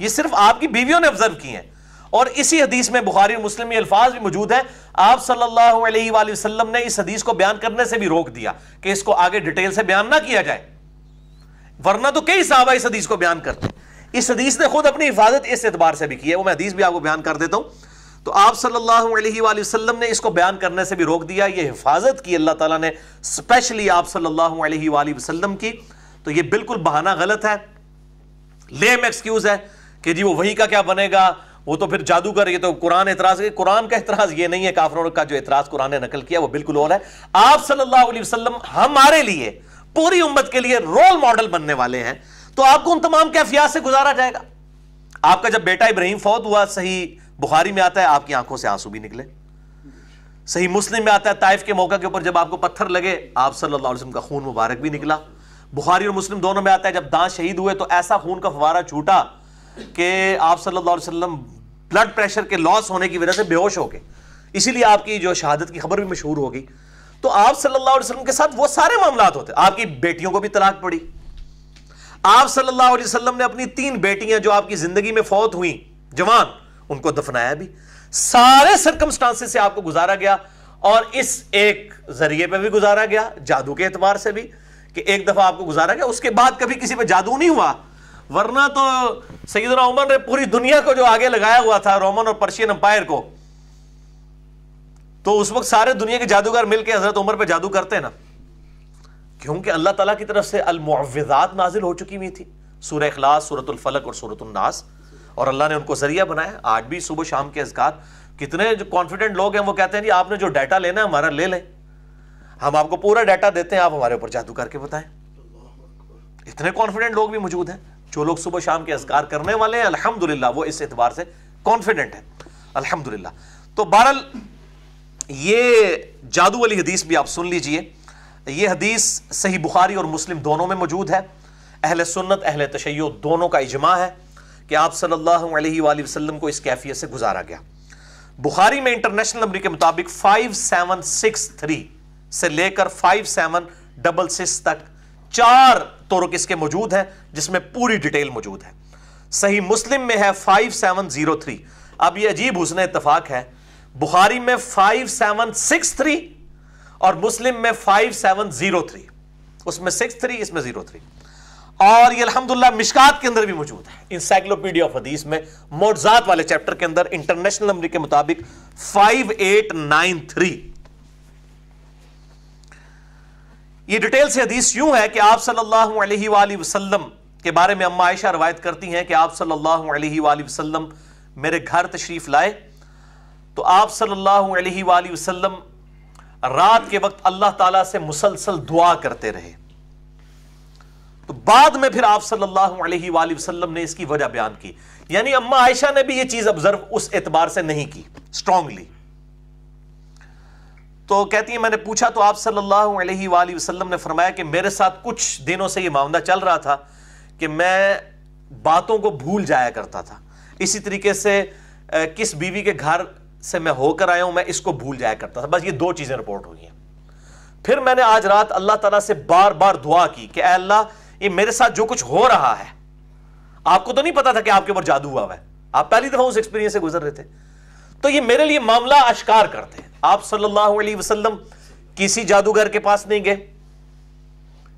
ये सिर्फ आपकी बीवियों ने ऑब्जर्व किए हैं और इसी हदीस में बुखारी और मुस्लिम में अल्फाज भी मौजूद हैं आप सल्लल्लाहु अलैहि वसल्लम ने इस हदीस को बयान करने से भी रोक दिया कि इसको आगे डिटेल से बयान ना किया जाए वरना तो कई साहबा इस हदीस को बयान करते इस हदीस ने खुद अपनी हिफाजत इस एतबार से भी की है वो मैं हदीस भी आपको बयान कर देता हूँ तो आप सल्लल्लाहु अलैहि वसल्लम ने इसको बयान करने से भी रोक दिया ये हिफाजत की अल्लाह ताला ने स्पेशली आप सल्लल्लाहु अलैहि वसल्लम की तो ये बिल्कुल बहाना गलत है लेम एक्सक्यूज है कि जी वो वही का क्या बनेगा वो तो फिर जादूगर ये तो कुरान एतराज कुरान का एतराज ये नहीं है काफरों का जो एतराज कुरान ने नकल किया वो बिल्कुल और है आप सल्लल्लाहु अलैहि वसल्लम हमारे लिए पूरी उम्मत के लिए रोल मॉडल बनने वाले हैं तो आपको उन तमाम कैफियात से गुजारा जाएगा आपका जब बेटा इब्राहिम फौत हुआ सही बुखारी में आता है आपकी आंखों से आंसू भी निकले सही मुस्लिम में आता है ताइफ के मौका के ऊपर जब आपको पत्थर लगे आप सल्लल्लाहु अलैहि वसल्लम का खून मुबारक भी निकला बुखारी और मुस्लिम दोनों में आता है जब दांत शहीद हुए तो ऐसा खून का फवारा छूटा कि आप सल्लल्लाहु अलैहि वसल्लम ब्लड प्रेशर के लॉस होने की वजह से बेहोश हो गए इसीलिए आपकी जो शहादत की खबर भी मशहूर होगी तो आप सल्लल्लाहु अलैहि वसल्लम के साथ वो सारे मामला होते आपकी बेटियों को भी तलाक पड़ी आप सल्लल्लाहु अलैहि वसल्लम ने अपनी तीन बेटियां जो आपकी जिंदगी में फौत हुई जवान उनको दफनाया भी सारे सर्कमस्टांसेस से आपको गुजारा गया और इस एक जरिए पे भी गुजारा गया जादू के एतबार से भी कि एक दफा आपको गुजारा गया उसके बाद कभी किसी पर जादू नहीं हुआ वरना तो सईदना उमर ने पूरी दुनिया को जो आगे लगाया हुआ था रोमन और पर्शियन अंपायर को तो उस वक्त सारे दुनिया के जादूगर मिलकर हजरत उमर पे जादू करते ना क्योंकि अल्लाह तला की तरफ से अलमुआजात नाजिल हो चुकी हुई थी सूर्य अखलास सूरतुल फलक और सूरतुलनास और अल्लाह ने उनको जरिया बनाया आज भी सुबह शाम के अजगार कितने जो कॉन्फिडेंट लोग हैं वो कहते हैं जी आपने जो डाटा लेना है हमारा ले लें हम आपको पूरा डाटा देते हैं आप हमारे ऊपर जादू करके बताएं इतने कॉन्फिडेंट लोग भी मौजूद हैं जो लोग सुबह शाम के असकार करने वाले हैं अल्हम्दुलिल्लाह वो इस एतबार से कॉन्फिडेंट है अल्हम्दुलिल्लाह तो बहरल ये जादू वाली हदीस भी आप सुन लीजिए ये हदीस सही बुखारी और मुस्लिम दोनों में मौजूद है अहल सुन्नत अहल तशै दोनों का इजमा है कि आप सल्लल्लाहु अलैहि वसल्लम को इस कैफियत से गुजारा गया बुखारी में इंटरनेशनल नंबर के मुताबिक 5763 से लेकर 5766 तक चार तुर्क इसके मौजूद है जिसमें पूरी डिटेल मौजूद है सही मुस्लिम में है 5703 अब ये अजीब हुसन इतफाक है बुखारी में 5763 और मुस्लिम में 5703 उसमें 63 इसमें 03 और ये अलहमदुल्ला मिशकात के अंदर भी मौजूद है इंसाइक्लोपीडिया ऑफ हदीस में मोजात वाले चैप्टर के अंदर इंटरनेशनल नंबर के मुताबिक फाइव एट नाइन थ्री ये डिटेल से हदीस यूं है कि आप सल्लल्लाहु अलैहि वसल्लम के बारे में अम्मा आयशा रवायत करती हैं कि आप सल्लल्लाहु अलैहि वसल्लम मेरे घर तशरीफ़ लाए तो आप सल्लल्लाहु अलैहि वसल्लम रात के वक्त अल्लाह ताला से मुसलसल दुआ करते रहे तो बाद में फिर आप सल्लल्लाहु अलैहि वसल्लम ने इसकी वजह बयान की यानी अम्मा आयशा ने भी यह चीज़ ऑब्जर्व उस एतबार से नहीं की स्ट्रांगली तो कहती है मैंने पूछा तो आप सल्लल्लाहु अलैहि वसल्लम ने फरमाया कि मेरे साथ कुछ दिनों से ये मामला चल रहा था कि मैं बातों को भूल जाया करता था इसी तरीके से किस बीवी के घर से मैं होकर आया हूँ मैं इसको भूल जाया करता था बस ये दो चीज़ें रिपोर्ट हुई हैं फिर मैंने आज रात अल्लाह तला से बार बार दुआ की कि अल्लाह ये मेरे साथ जो कुछ हो रहा है आपको तो नहीं पता था कि आपके ऊपर जादू हुआ है आप पहली दफ़ा उस एक्सपीरियंस से गुजर रहे थे तो ये मेरे लिए मामला आश्कार करते हैं आप सल्लल्लाहु अलैहि वसल्लम किसी जादूगर के पास नहीं गए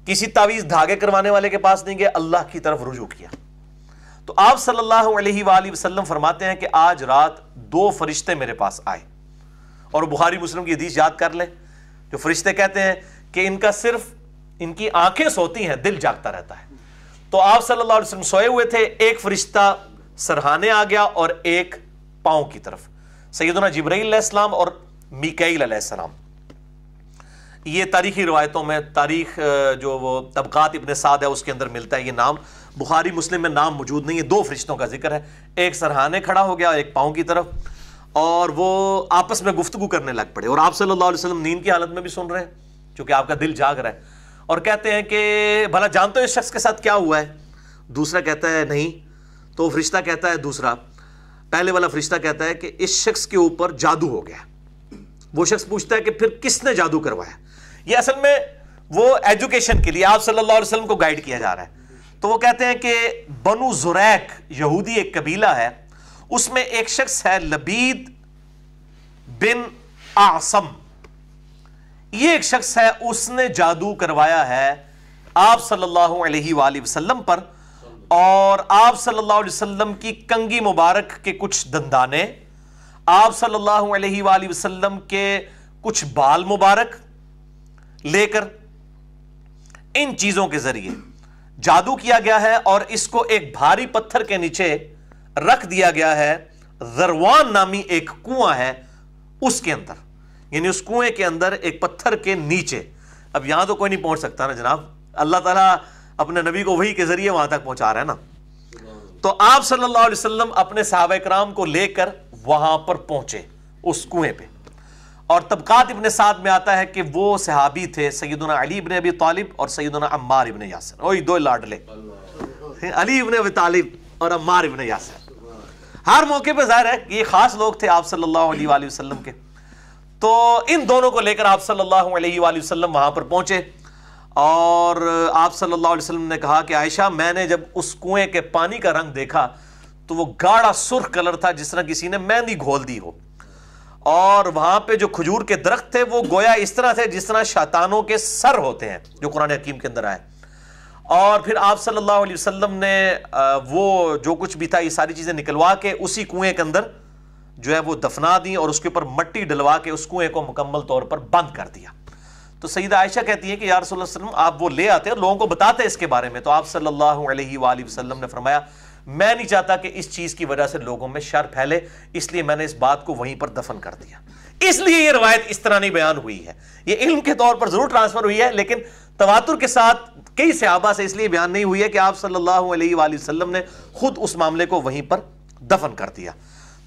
किसी तावीज धागे करवाने वाले के पास नहीं गए अल्लाह की तरफ रुजू किया तो आप सल्लल्लाहु अलैहि वसल्लम फरमाते हैं कि आज रात दो फरिश्ते मेरे पास आए और बुहारी मुस्लिम की हदीस याद कर लें जो फरिश्ते कहते हैं कि इनका सिर्फ इनकी आंखें सोती हैं दिल जागता रहता है तो आप सल्लल्लाहु अलैहि वसल्लम सोए हुए थे एक फरिश्ता सरहाने आ गया और एक पाँव की तरफ सैदना जब्राईसम और अलैहिस्सलाम ये तारीखी रवायतों में तारीख जो वो तबक़ात इबन साद है उसके अंदर मिलता है ये नाम बुखारी मुस्लिम में नाम मौजूद नहीं है दो फरिश्तों का जिक्र है एक सरहाने खड़ा हो गया एक पाँव की तरफ और वो आपस में गुफ्तु करने लग पड़े और आप सल्लल्लाहु अलैहि वसल्लम नींद की हालत में भी सुन रहे हैं चूँकि आपका दिल जाग रहा है और कहते हैं कि भला जानते हो इस शख्स के साथ क्या हुआ है दूसरा कहता है नहीं तो फरिश्ता कहता है दूसरा पहले वाला फरिश्ता कहता है कि इस शख्स के ऊपर जादू हो गया वो शख्स पूछता है कि फिर किसने जादू करवाया ये असल में वो एजुकेशन के लिए आप सल्लल्लाहु अलैहि वसल्लम को गाइड किया जा रहा है तो वो कहते हैं कि बनु जुरैक यहूदी एक कबीला है उसमें एक शख्स है लबीद बिन आसम ये एक शख्स है उसने जादू करवाया है आप सल्लल्लाहु अलैहि वसल्लम पर और आप सल्लल्लाहु अलैहि वसल्लम की कंगी मुबारक के कुछ दंदाने आप सल्लल्लाहु अलैहि वसल्लम के कुछ बाल मुबारक लेकर इन चीजों के जरिए जादू किया गया है और इसको एक भारी पत्थर के नीचे रख दिया गया है जरवान नामी एक कुआं है उसके अंदर यानी उस कुएं के अंदर एक पत्थर के नीचे अब यहां तो कोई नहीं पहुंच सकता ना जनाब अल्लाह ताला अपने नबी को वही के जरिए वहां तक पहुंचा रहा है ना तो आप सल्लल्लाहु अलैहि वसल्लम अपने साहब कराम को लेकर वहां पर पहुंचे उस कुएं पे और तबकात इबन साद में आता है कि वो सहाबी थे सैदना अली इबन अबी तालिब और सैदना अम्मार इबन यासर वही दो लाडले अली इबन अबी तालिब और अम्मार इबन यासर हर मौके पर जाहिर है ये खास लोग थे आप सल्लल्लाहु अलैहि वसल्लम के तो इन दोनों को लेकर आप सल्लल्लाहु अलैहि वसल्लम वहां पर पहुंचे और आप सल्लल्लाहु अलैहि वसल्लम ने कहा कि आयशा मैंने जब उस कुएं के पानी का रंग देखा तो वो गाढ़ा सुर्ख कलर था जिस तरह किसी ने मेहंदी घोल दी हो और वहां पे जो खजूर के दरख्त थे वो गोया इस तरह थे जिस तरह शैतानों के सर होते हैं जो कुरान हकीम के अंदर आए और फिर आप सल्लल्लाहु अलैहि वसल्लम ने वो जो कुछ भी था ये सारी चीज़ें निकलवा के उसी कुएं के अंदर जो है वो दफना दी और उसके ऊपर मट्टी डलवा के उस कुएं को मुकम्मल तौर पर बंद कर दिया तो सईद आयशा कहती है कि यार वसल्लम आप वो ले आते हैं लोगों को बताते इसके बारे में तो आप सल्लल्लाहु अलैहि वसल्लम ने फरमाया मैं नहीं चाहता कि इस चीज की वजह से लोगों में शर फैले इसलिए मैंने इस बात को वहीं पर दफन कर दिया इसलिए यह रवायत इस तरह नहीं बयान हुई है यह इल्म के तौर पर जरूर ट्रांसफर हुई है लेकिन तवातुर के साथ कई सहाबा से इसलिए बयान नहीं हुई है कि आप सल्लल्लाहु अलैहि वसल्लम ने खुद उस मामले को वहीं पर दफन कर दिया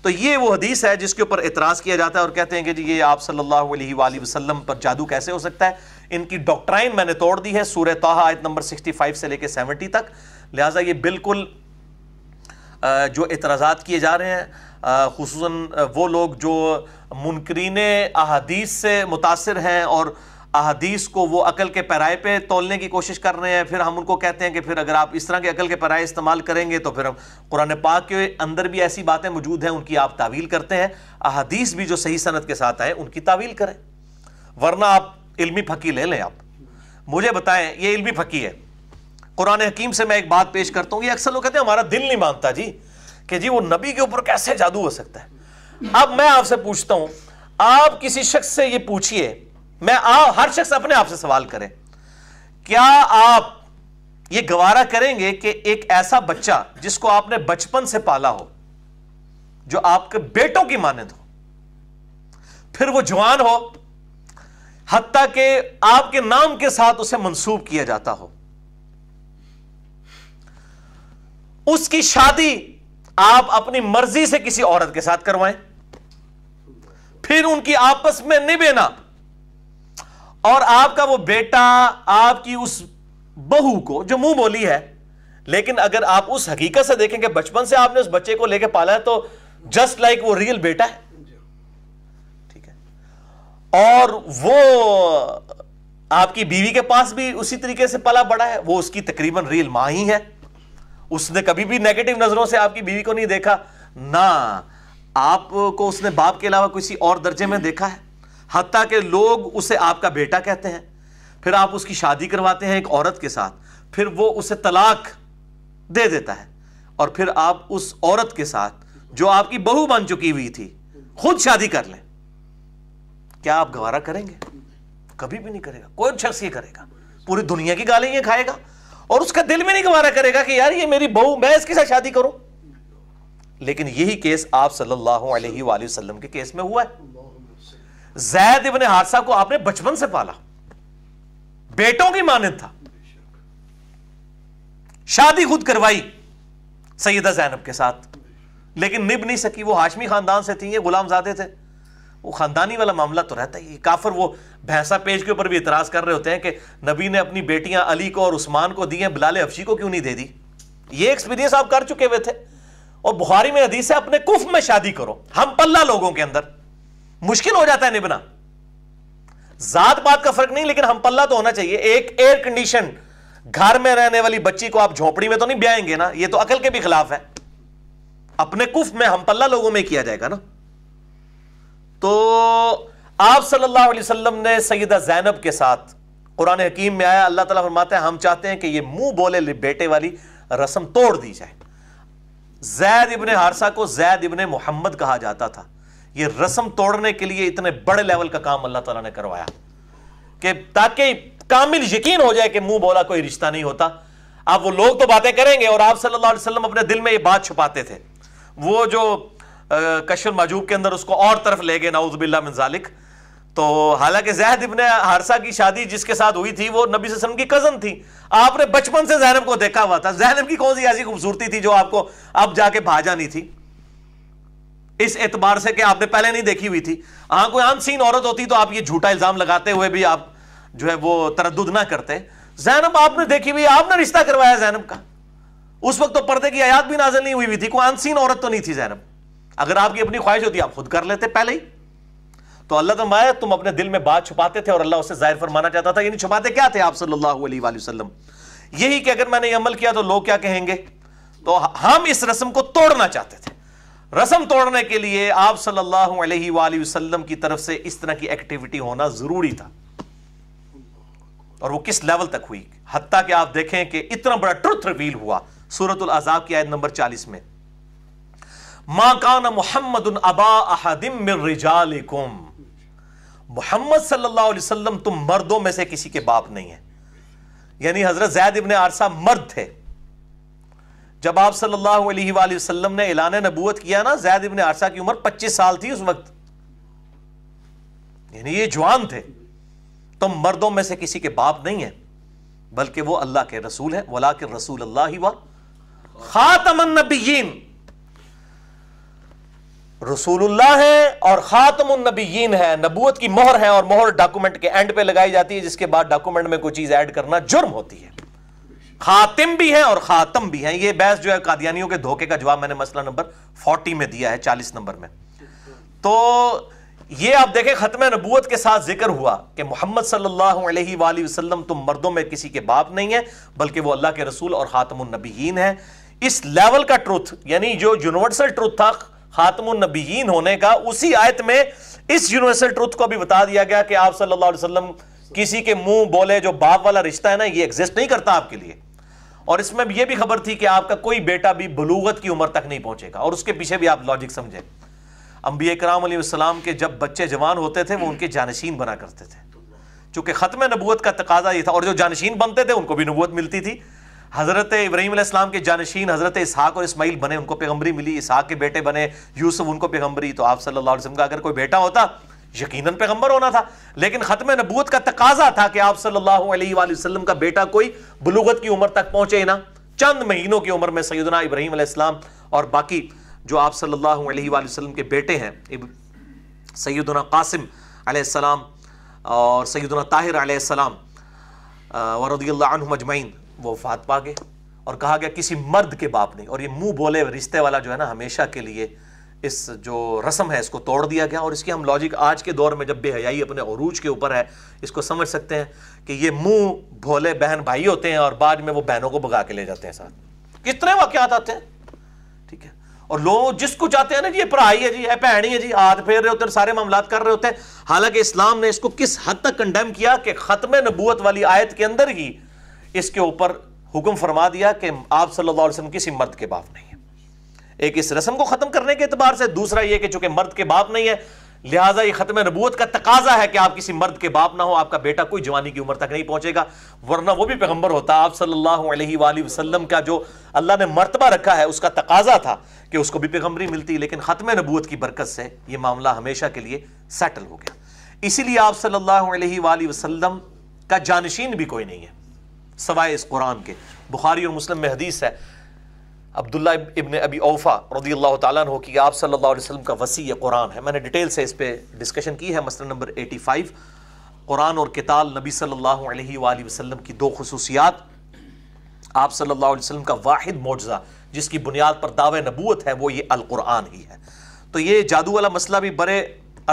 तो ये वो हदीस है जिसके ऊपर एतराज़ किया जाता है और कहते हैं कि जी ये आप सल्लल्लाहु अलैहि वसल्लम पर जादू कैसे हो सकता है इनकी डॉक्ट्राइन मैंने तोड़ दी है सूर्य तोहा आयत नंबर 65 से लेकर 70 तक लिहाजा ये बिल्कुल जो एतराज़ात किए जा रहे हैं खसूस वो लोग जो मुनकरीन अहदीस से मुतासर हैं और अहदीस को वो अकल के पैराए पे तोलने की कोशिश कर रहे हैं फिर हम उनको कहते हैं कि फिर अगर आप इस तरह के अकल के पैराए इस्तेमाल करेंगे तो फिर हम कुरान पाक के अंदर भी ऐसी बातें मौजूद हैं उनकी आप तावील करते हैं अहदीस भी जो सही सनत के साथ आए उनकी तावील करें वरना आप इलमी फ़की ले लें आप मुझे बताएं ये इलमी फ़की है कुरान हकीम से मैं एक बात पेश करता हूँ ये अक्सर लोग कहते हैं हमारा दिल नहीं मानता जी कि जी वो नबी के ऊपर कैसे जादू हो सकता है अब मैं आपसे पूछता हूँ आप किसी शख्स से ये पूछिए मैं आप हर शख्स अपने आप से सवाल करें क्या आप ये गवारा करेंगे कि एक ऐसा बच्चा जिसको आपने बचपन से पाला हो जो आपके बेटों की माने दो फिर वो जवान हो हती के आपके नाम के साथ उसे मंसूब किया जाता हो उसकी शादी आप अपनी मर्जी से किसी औरत के साथ करवाएं फिर उनकी आपस में निभेना और आपका वो बेटा आपकी उस बहू को जो मुंह बोली है लेकिन अगर आप उस हकीकत से देखेंगे बचपन से आपने उस बच्चे को लेकर पाला है तो जस्ट लाइक like वो रियल बेटा है ठीक है और वो आपकी बीवी के पास भी उसी तरीके से पला बड़ा है वो उसकी तकरीबन रियल माँ ही है उसने कभी भी नेगेटिव नजरों से आपकी बीवी को नहीं देखा ना आपको उसने बाप के अलावा किसी और दर्जे में देखा है हत्या के लोग उसे आपका बेटा कहते हैं फिर आप उसकी शादी करवाते हैं एक औरत के साथ फिर वो उसे तलाक दे देता है और फिर आप उस औरत के साथ जो आपकी बहू बन चुकी हुई थी खुद शादी कर लें क्या आप गवारा करेंगे कभी भी नहीं करेगा कोई शख्स ये करेगा पूरी दुनिया की गालें ये खाएगा और उसका दिल में नहीं गवारा करेगा कि यार ये मेरी बहू मैं इसके साथ शादी करूं लेकिन यही केस आप सल्लल्लाहु अलैहि वसल्लम के केस में हुआ है जैद इबन हादसा को आपने बचपन से पाला बेटों की मानद था शादी खुद करवाई सैदा जैनब के साथ लेकिन निभ नहीं सकी वो हाशमी खानदान से थी ये गुलामजादे थे वो खानदानी वाला मामला तो रहता ही काफर वो भैंसा पेज के ऊपर भी इतराज कर रहे होते हैं कि नबी ने अपनी बेटियां अली को और उस्मान को दी हैं बिलाल अफशी को क्यों नहीं दे दी ये एक्सपीरियंस आप कर चुके हुए थे और बुहारी में अदीस है अपने कुफ में शादी करो हम पल्ला लोगों के अंदर मुश्किल हो जाता है निभना जात बात का फर्क नहीं लेकिन हम पल्ला तो होना चाहिए एक एयर कंडीशन घर में रहने वाली बच्ची को आप झोपड़ी में तो नहीं ब्याएंगे ना ये तो अकल के भी खिलाफ है अपने कुफ में हम पल्ला लोगों में किया जाएगा ना तो आप सल्लल्लाहु अलैहि वसल्लम ने सैदा जैनब के साथ कुरान हकीम में आया अल्लाह ताला फरमाते हैं हम चाहते हैं कि ये मुंह बोले बेटे वाली रस्म तोड़ दी जाए जैद इबन हारसा को जैद इबन मोहम्मद कहा जाता था ये रस्म तोड़ने के लिए इतने बड़े लेवल का काम अल्लाह तला ने करवाया कि ताकि कामिल यकीन हो जाए कि मुंह बोला कोई रिश्ता नहीं होता अब वो लोग तो बातें करेंगे और आप सल्लल्लाहु अलैहि वसल्लम अपने दिल में ये बात छुपाते थे वो जो कशन माजूब के अंदर उसको और तरफ ले गए नाउज मिन जालिक तो हालांकि जैद इबन हारसा की शादी जिसके साथ हुई थी वो नबी वसल्लम की कजन थी आपने बचपन से जैनब को देखा हुआ था जैनब की कौन सी ऐसी खूबसूरती थी जो आपको अब जाके भा जानी थी इस एतबार से कि आपने पहले नहीं देखी हुई थी हाँ कोई अनसीन औरत होती तो आप ये झूठा इल्जाम लगाते हुए भी आप जो है वो तरद ना करते जैनब आपने देखी हुई आपने रिश्ता करवाया जैनब का उस वक्त तो पर्दे की आयात भी नाजिल नहीं हुई हुई थी कोई अनसीन औरत तो नहीं थी जैनब अगर आपकी अपनी ख्वाहिश होती आप खुद कर लेते पहले ही तो अल्लाह तो माया तुम अपने दिल में बात छुपाते थे और अल्लाह उसे जाहिर फरमाना चाहता था यानी छुपाते क्या थे आप सल्लल्लाहु अलैहि वसल्लम यही कि अगर मैंने ये अमल किया तो लोग क्या कहेंगे तो हम इस रस्म को तोड़ना चाहते थे रस्म तोड़ने के लिए आप सल्लल्लाहु अलैहि वसल्लम की तरफ से इस तरह की एक्टिविटी होना जरूरी था और वो किस लेवल तक हुई हती कि आप देखें कि इतना बड़ा ट्रुथ रिवील हुआ सूरतुल अजाब की आयत नंबर चालीस में माकान मोहम्मद अबा अहदिम रिजालिकुम मोहम्मद सल्लल्लाहु अलैहि वसल्लम तुम मर्दों में से किसी के बाप नहीं है यानी हजरत जैद इबन आरसा मर्द थे जब आप सल्लल्लाहु अलैहि वसल्लम ने ऐलान नबूत किया ना जैद इबन आरसा की उम्र 25 साल थी उस वक्त यानी ये जवान थे तुम मर्दों में से किसी के बाप नहीं है बल्कि वो अल्लाह के रसूल है वला के रसूल अल्लाह ही वाह खातमन नबीन रसूलुल्लाह है और ख़ातमनबीन है नबूत की मोहर है और मोहर डॉक्यूमेंट के एंड पे लगाई जाती है जिसके बाद डॉक्यूमेंट में कोई चीज़ ऐड करना जुर्म होती है खातिम भी है और खातम भी है ये बहस जो है कादियानियों के धोखे का जवाब मैंने मसला नंबर फोर्टी में दिया है चालीस नंबर में तो ये आप देखें ख़त्म नबूत के साथ जिक्र हुआ कि मोहम्मद सल्लल्लाहु अलैहि वसल्लम तुम मर्दों में किसी के बाप नहीं है बल्कि वो अल्लाह के रसूल और ख़ातमनबीन है इस लेवल का ट्रुथ यानी जो यूनिवर्सल ट्रुथ था नबीन होने का उसी आयत में इस यूनिवर्सल ट्रुथ को भी बता दिया गया कि आप सल्लल्लाहु अलैहि वसल्लम किसी के मुंह बोले जो बाप वाला रिश्ता है ना ये एग्जिस्ट नहीं करता आपके लिए और इसमें यह भी खबर थी कि आपका कोई बेटा भी बलूगत की उम्र तक नहीं पहुंचेगा और उसके पीछे भी आप लॉजिक समझें अम्बिया कराम के जब बच्चे जवान होते थे वो उनके जानशीन बना करते थे चूंकि ख़त्म नबूत का तकाजा ये था और जो जानशीन बनते थे उनको भी नबूत मिलती थी हज़रत इब्राहिम इस्लाम के जानशीन हज़रत इसहाक और इसमाइल बने उनको पैगंबरी मिली इसहाक के बेटे बने यूसुफ उनको पैगंबरी तो आप सल्लल्लाहु अलैहि वसल्लम का अगर कोई बेटा होता यकीनन पैगंबर होना था लेकिन ख़त्म नबूत का तकाजा था कि आप सल्लल्लाहु अलैहि वसल्लम का बेटा कोई बलुगत की उम्र तक पहुंचे ना चंद महीनों की उम्र में सैदना इब्राहिम इस्लाम और बाकी जो आप सल्लल्लाहु अलैहि वसल्लम के बेटे हैं सैदना कासिम अलैहिस्सलाम और सैदना ताहिर अलैहिस्सलाम वरदी अल्लाह मजमैन वो फात पा गए और कहा गया किसी मर्द के बाप ने और ये मुंह बोले रिश्ते वाला जो है ना हमेशा के लिए इस जो रस्म है इसको तोड़ दिया गया और इसकी हम लॉजिक आज के दौर में जब बेहयाई अपने अरूज के ऊपर है इसको समझ सकते हैं कि ये मुंह भोले बहन भाई होते हैं और बाद में वो बहनों को भगा के ले जाते हैं साथ कितने वाक़ात आते हैं ठीक है और लोग जिसको चाहते हैं ना जी ये पढ़ाई है जी है भैन है जी हाथ फेर रहे होते हैं सारे मामला कर रहे होते हैं हालांकि इस्लाम ने इसको किस हद तक कंडेम किया कि ख़त्म नबूत वाली आयत के अंदर ही इसके ऊपर हुक्म फरमा दिया कि आप सल्लल्लाहु अलैहि वसल्लम किसी मर्द के बाप नहीं है एक इस रस्म को ख़त्म करने के अतबार से दूसरा यह कि चूंकि मर्द के बाप नहीं है लिहाजा ये ख़त्म नबूत का तकाजा है कि आप किसी मर्द के बाप ना हो आपका बेटा कोई जवानी की उम्र तक नहीं पहुंचेगा वरना वो भी पैगंबर होता आप सल्लल्लाहु अलैहि वसल्लम का जो अल्लाह ने मर्तबा रखा है उसका तकाजा था कि उसको भी पैगम्बरी मिलती लेकिन ख़त्म नबूत की बरकत से यह मामला हमेशा के लिए सेटल हो गया इसीलिए आप सल्लल्लाहु अलैहि वसल्लम का जानशीन भी कोई नहीं है सवाए इस कुरान के बुखारी और मुस्लिम में हदीस है अब्दुल्ला इबन अबी औफा रदी अल्लाह तु की आप सल्लल्लाहु अलैहि वसल्लम का वसी कुरान है मैंने डिटेल से इस पर डिस्कशन की है मसला नंबर एटी फाइव कुरान और किताल नबी सल्लल्लाहु अलैहि वसल्लम की दो खसूसियात आप सल्लल्लाहु अलैहि वसल्लम का वाहिद मुआजा जिसकी बुनियाद पर दावे नबूत है वो ये अलकुरान ही है तो ये जादू वाला मसला भी बड़े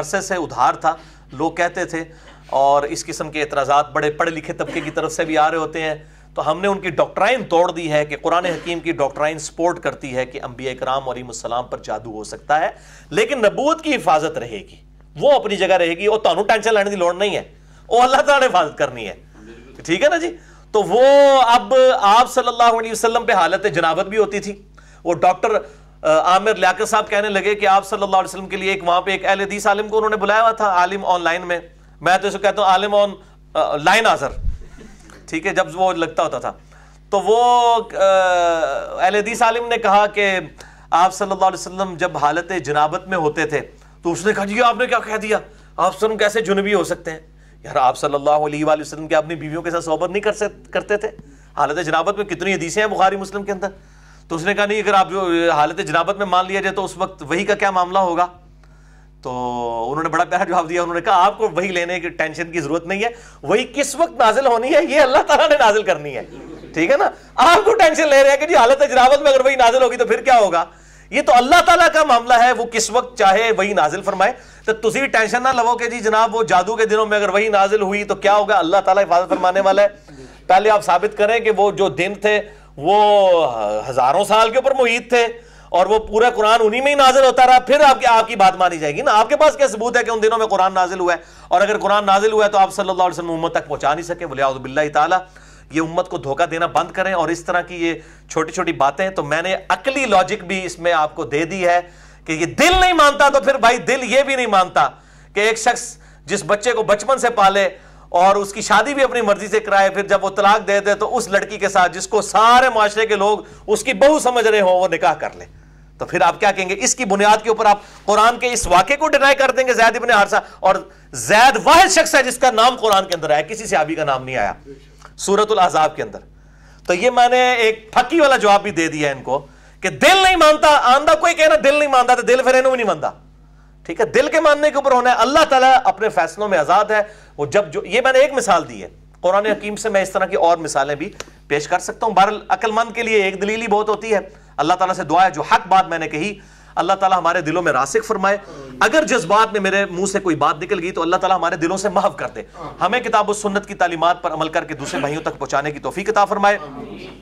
अरसे से उधार था लोग कहते थे और इस किस्म के एतराज़ा बड़े पढ़े लिखे तबके की तरफ से भी आ रहे होते हैं तो हमने उनकी डॉक्ट्राइन तोड़ दी है कि कुरान हकीम की डॉक्ट्राइन सपोर्ट करती है कि अम्बिया कराम और इमसलाम पर जादू हो सकता है लेकिन नबूत की हिफाजत रहेगी वो अपनी जगह रहेगी और तहू टेंशन लेने की लौड़ नहीं है वो अल्लाह तला ने हिफाजत करनी है ठीक है ना जी तो वो अब आप सल्लल्लाहु अलैहि वसल्लम पे हालत जनावत भी होती थी वो डॉक्टर आमिर लियाकत साहब कहने लगे कि आप सल्लल्लाहु अलैहि वसल्लम के लिए एक वहाँ पे एक अहल हदीस आलिम को उन्होंने बुलाया हुआ था आलिम ऑनलाइन में मैं तो इसको कहता हूँ आलिम ऑन लाइन आजर ठीक है जब वो लगता होता था तो वो हदीस आलिम ने कहा कि आप सल्लल्लाहु अलैहि वसल्लम जब हालत जनाबत में होते थे तो उसने कहा जी आपने क्या कह दिया आप सलम कैसे जुनबी हो सकते हैं यार आप सल्लल्लाहु अलैहि वसल्लम के अपनी बीवियों के साथ सोहबत नहीं कर से, करते थे हालत जनाबत में कितनी हदीसें हैं बुखारी मुस्लिम के अंदर तो उसने कहा नहीं अगर आप हालत जनाबत में मान लिया जाए तो उस वक्त वही का क्या मामला होगा तो उन्होंने बड़ा प्यारा जवाब दिया उन्होंने कहा आपको वही लेने की टेंशन की जरूरत नहीं है वही किस वक्त नाजिल होनी है ये अल्लाह ताला ने नाजिल करनी है ठीक है ना आपको टेंशन ले रहे हैं कि जी हालत जरावत में अगर वही नाजिल होगी तो फिर क्या होगा ये तो अल्लाह ताला का मामला है वो किस वक्त चाहे वही नाजिल फरमाए तो तुम टेंशन ना लवो कि जी जनाब वो जादू के दिनों में अगर वही नाजिल हुई तो क्या होगा अल्लाह ताला हिफाजत फरमाने वाला है पहले आप साबित करें कि वो जो दिन थे वो हजारों साल के ऊपर मुहित थे और वो पूरा कुरान उन्हीं में ही नाजिल होता रहा फिर आपके आपकी बात मानी जाएगी ना आपके पास क्या सबूत है कि उन दिनों में कुरान नाजिल हुआ है और अगर कुरान नाजिल हुआ है तो आप सल्लल्लाहु अलैहि वसल्लम उम्मत तक पहुंचा नहीं सके वलियाबिल्ला ताला ये उम्मत को धोखा देना बंद करें और इस तरह की ये छोटी छोटी बातें तो मैंने अकली लॉजिक भी इसमें आपको दे दी है कि ये दिल नहीं मानता तो फिर भाई दिल ये भी नहीं मानता कि एक शख्स जिस बच्चे को बचपन से पाले और उसकी शादी भी अपनी मर्जी से कराए फिर जब वो तलाक दे दे तो उस लड़की के साथ जिसको सारे माशरे के लोग उसकी बहू समझ रहे हो वो निकाह कर ले तो फिर आप क्या कहेंगे इसकी बुनियाद के ऊपर आप कुरान के इस वाक्य को डिनाई कर देंगे जैद इबन हारसा और जैद वह शख्स है जिसका नाम कुरान के अंदर आया किसी से सहाबी का नाम नहीं आया सूरतुल अजाब के अंदर तो ये मैंने एक फकी वाला जवाब भी दे दिया इनको कि दिल नहीं मानता आंदा कोई कहना दिल नहीं मानता तो दिल फिर इन्हों नहीं मानता ठीक है दिल के मानने के ऊपर होना है अल्लाह ताला अपने फैसलों में आजाद है वो जब जो ये मैंने एक मिसाल दी है कुरान हकीम से मैं इस तरह की और मिसालें भी पेश कर सकता हूं बहर अकलमंद के लिए एक दलील ही बहुत होती है अल्लाह ताला से दुआ है जो हक बात मैंने कही अल्लाह ताला हमारे दिलों में रासिक फरमाए अगर जज्बात में मेरे मुंह से कोई बात निकल गई तो अल्लाह ताला हमारे दिलों से माफ कर दे हमें किताब सुन्नत की तालीमत पर अमल करके दूसरे भाइयों तक पहुंचाने की तोफ़ी किताब फरमाए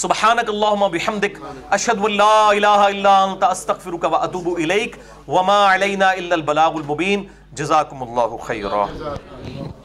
सुबहानक बिहमदिक अशदुल्लास्तफ़िरुक व अतूबु इलैक वमा अलैना इल्लल बलागुल मुबीन जजाकुमुल्लाहु खैरा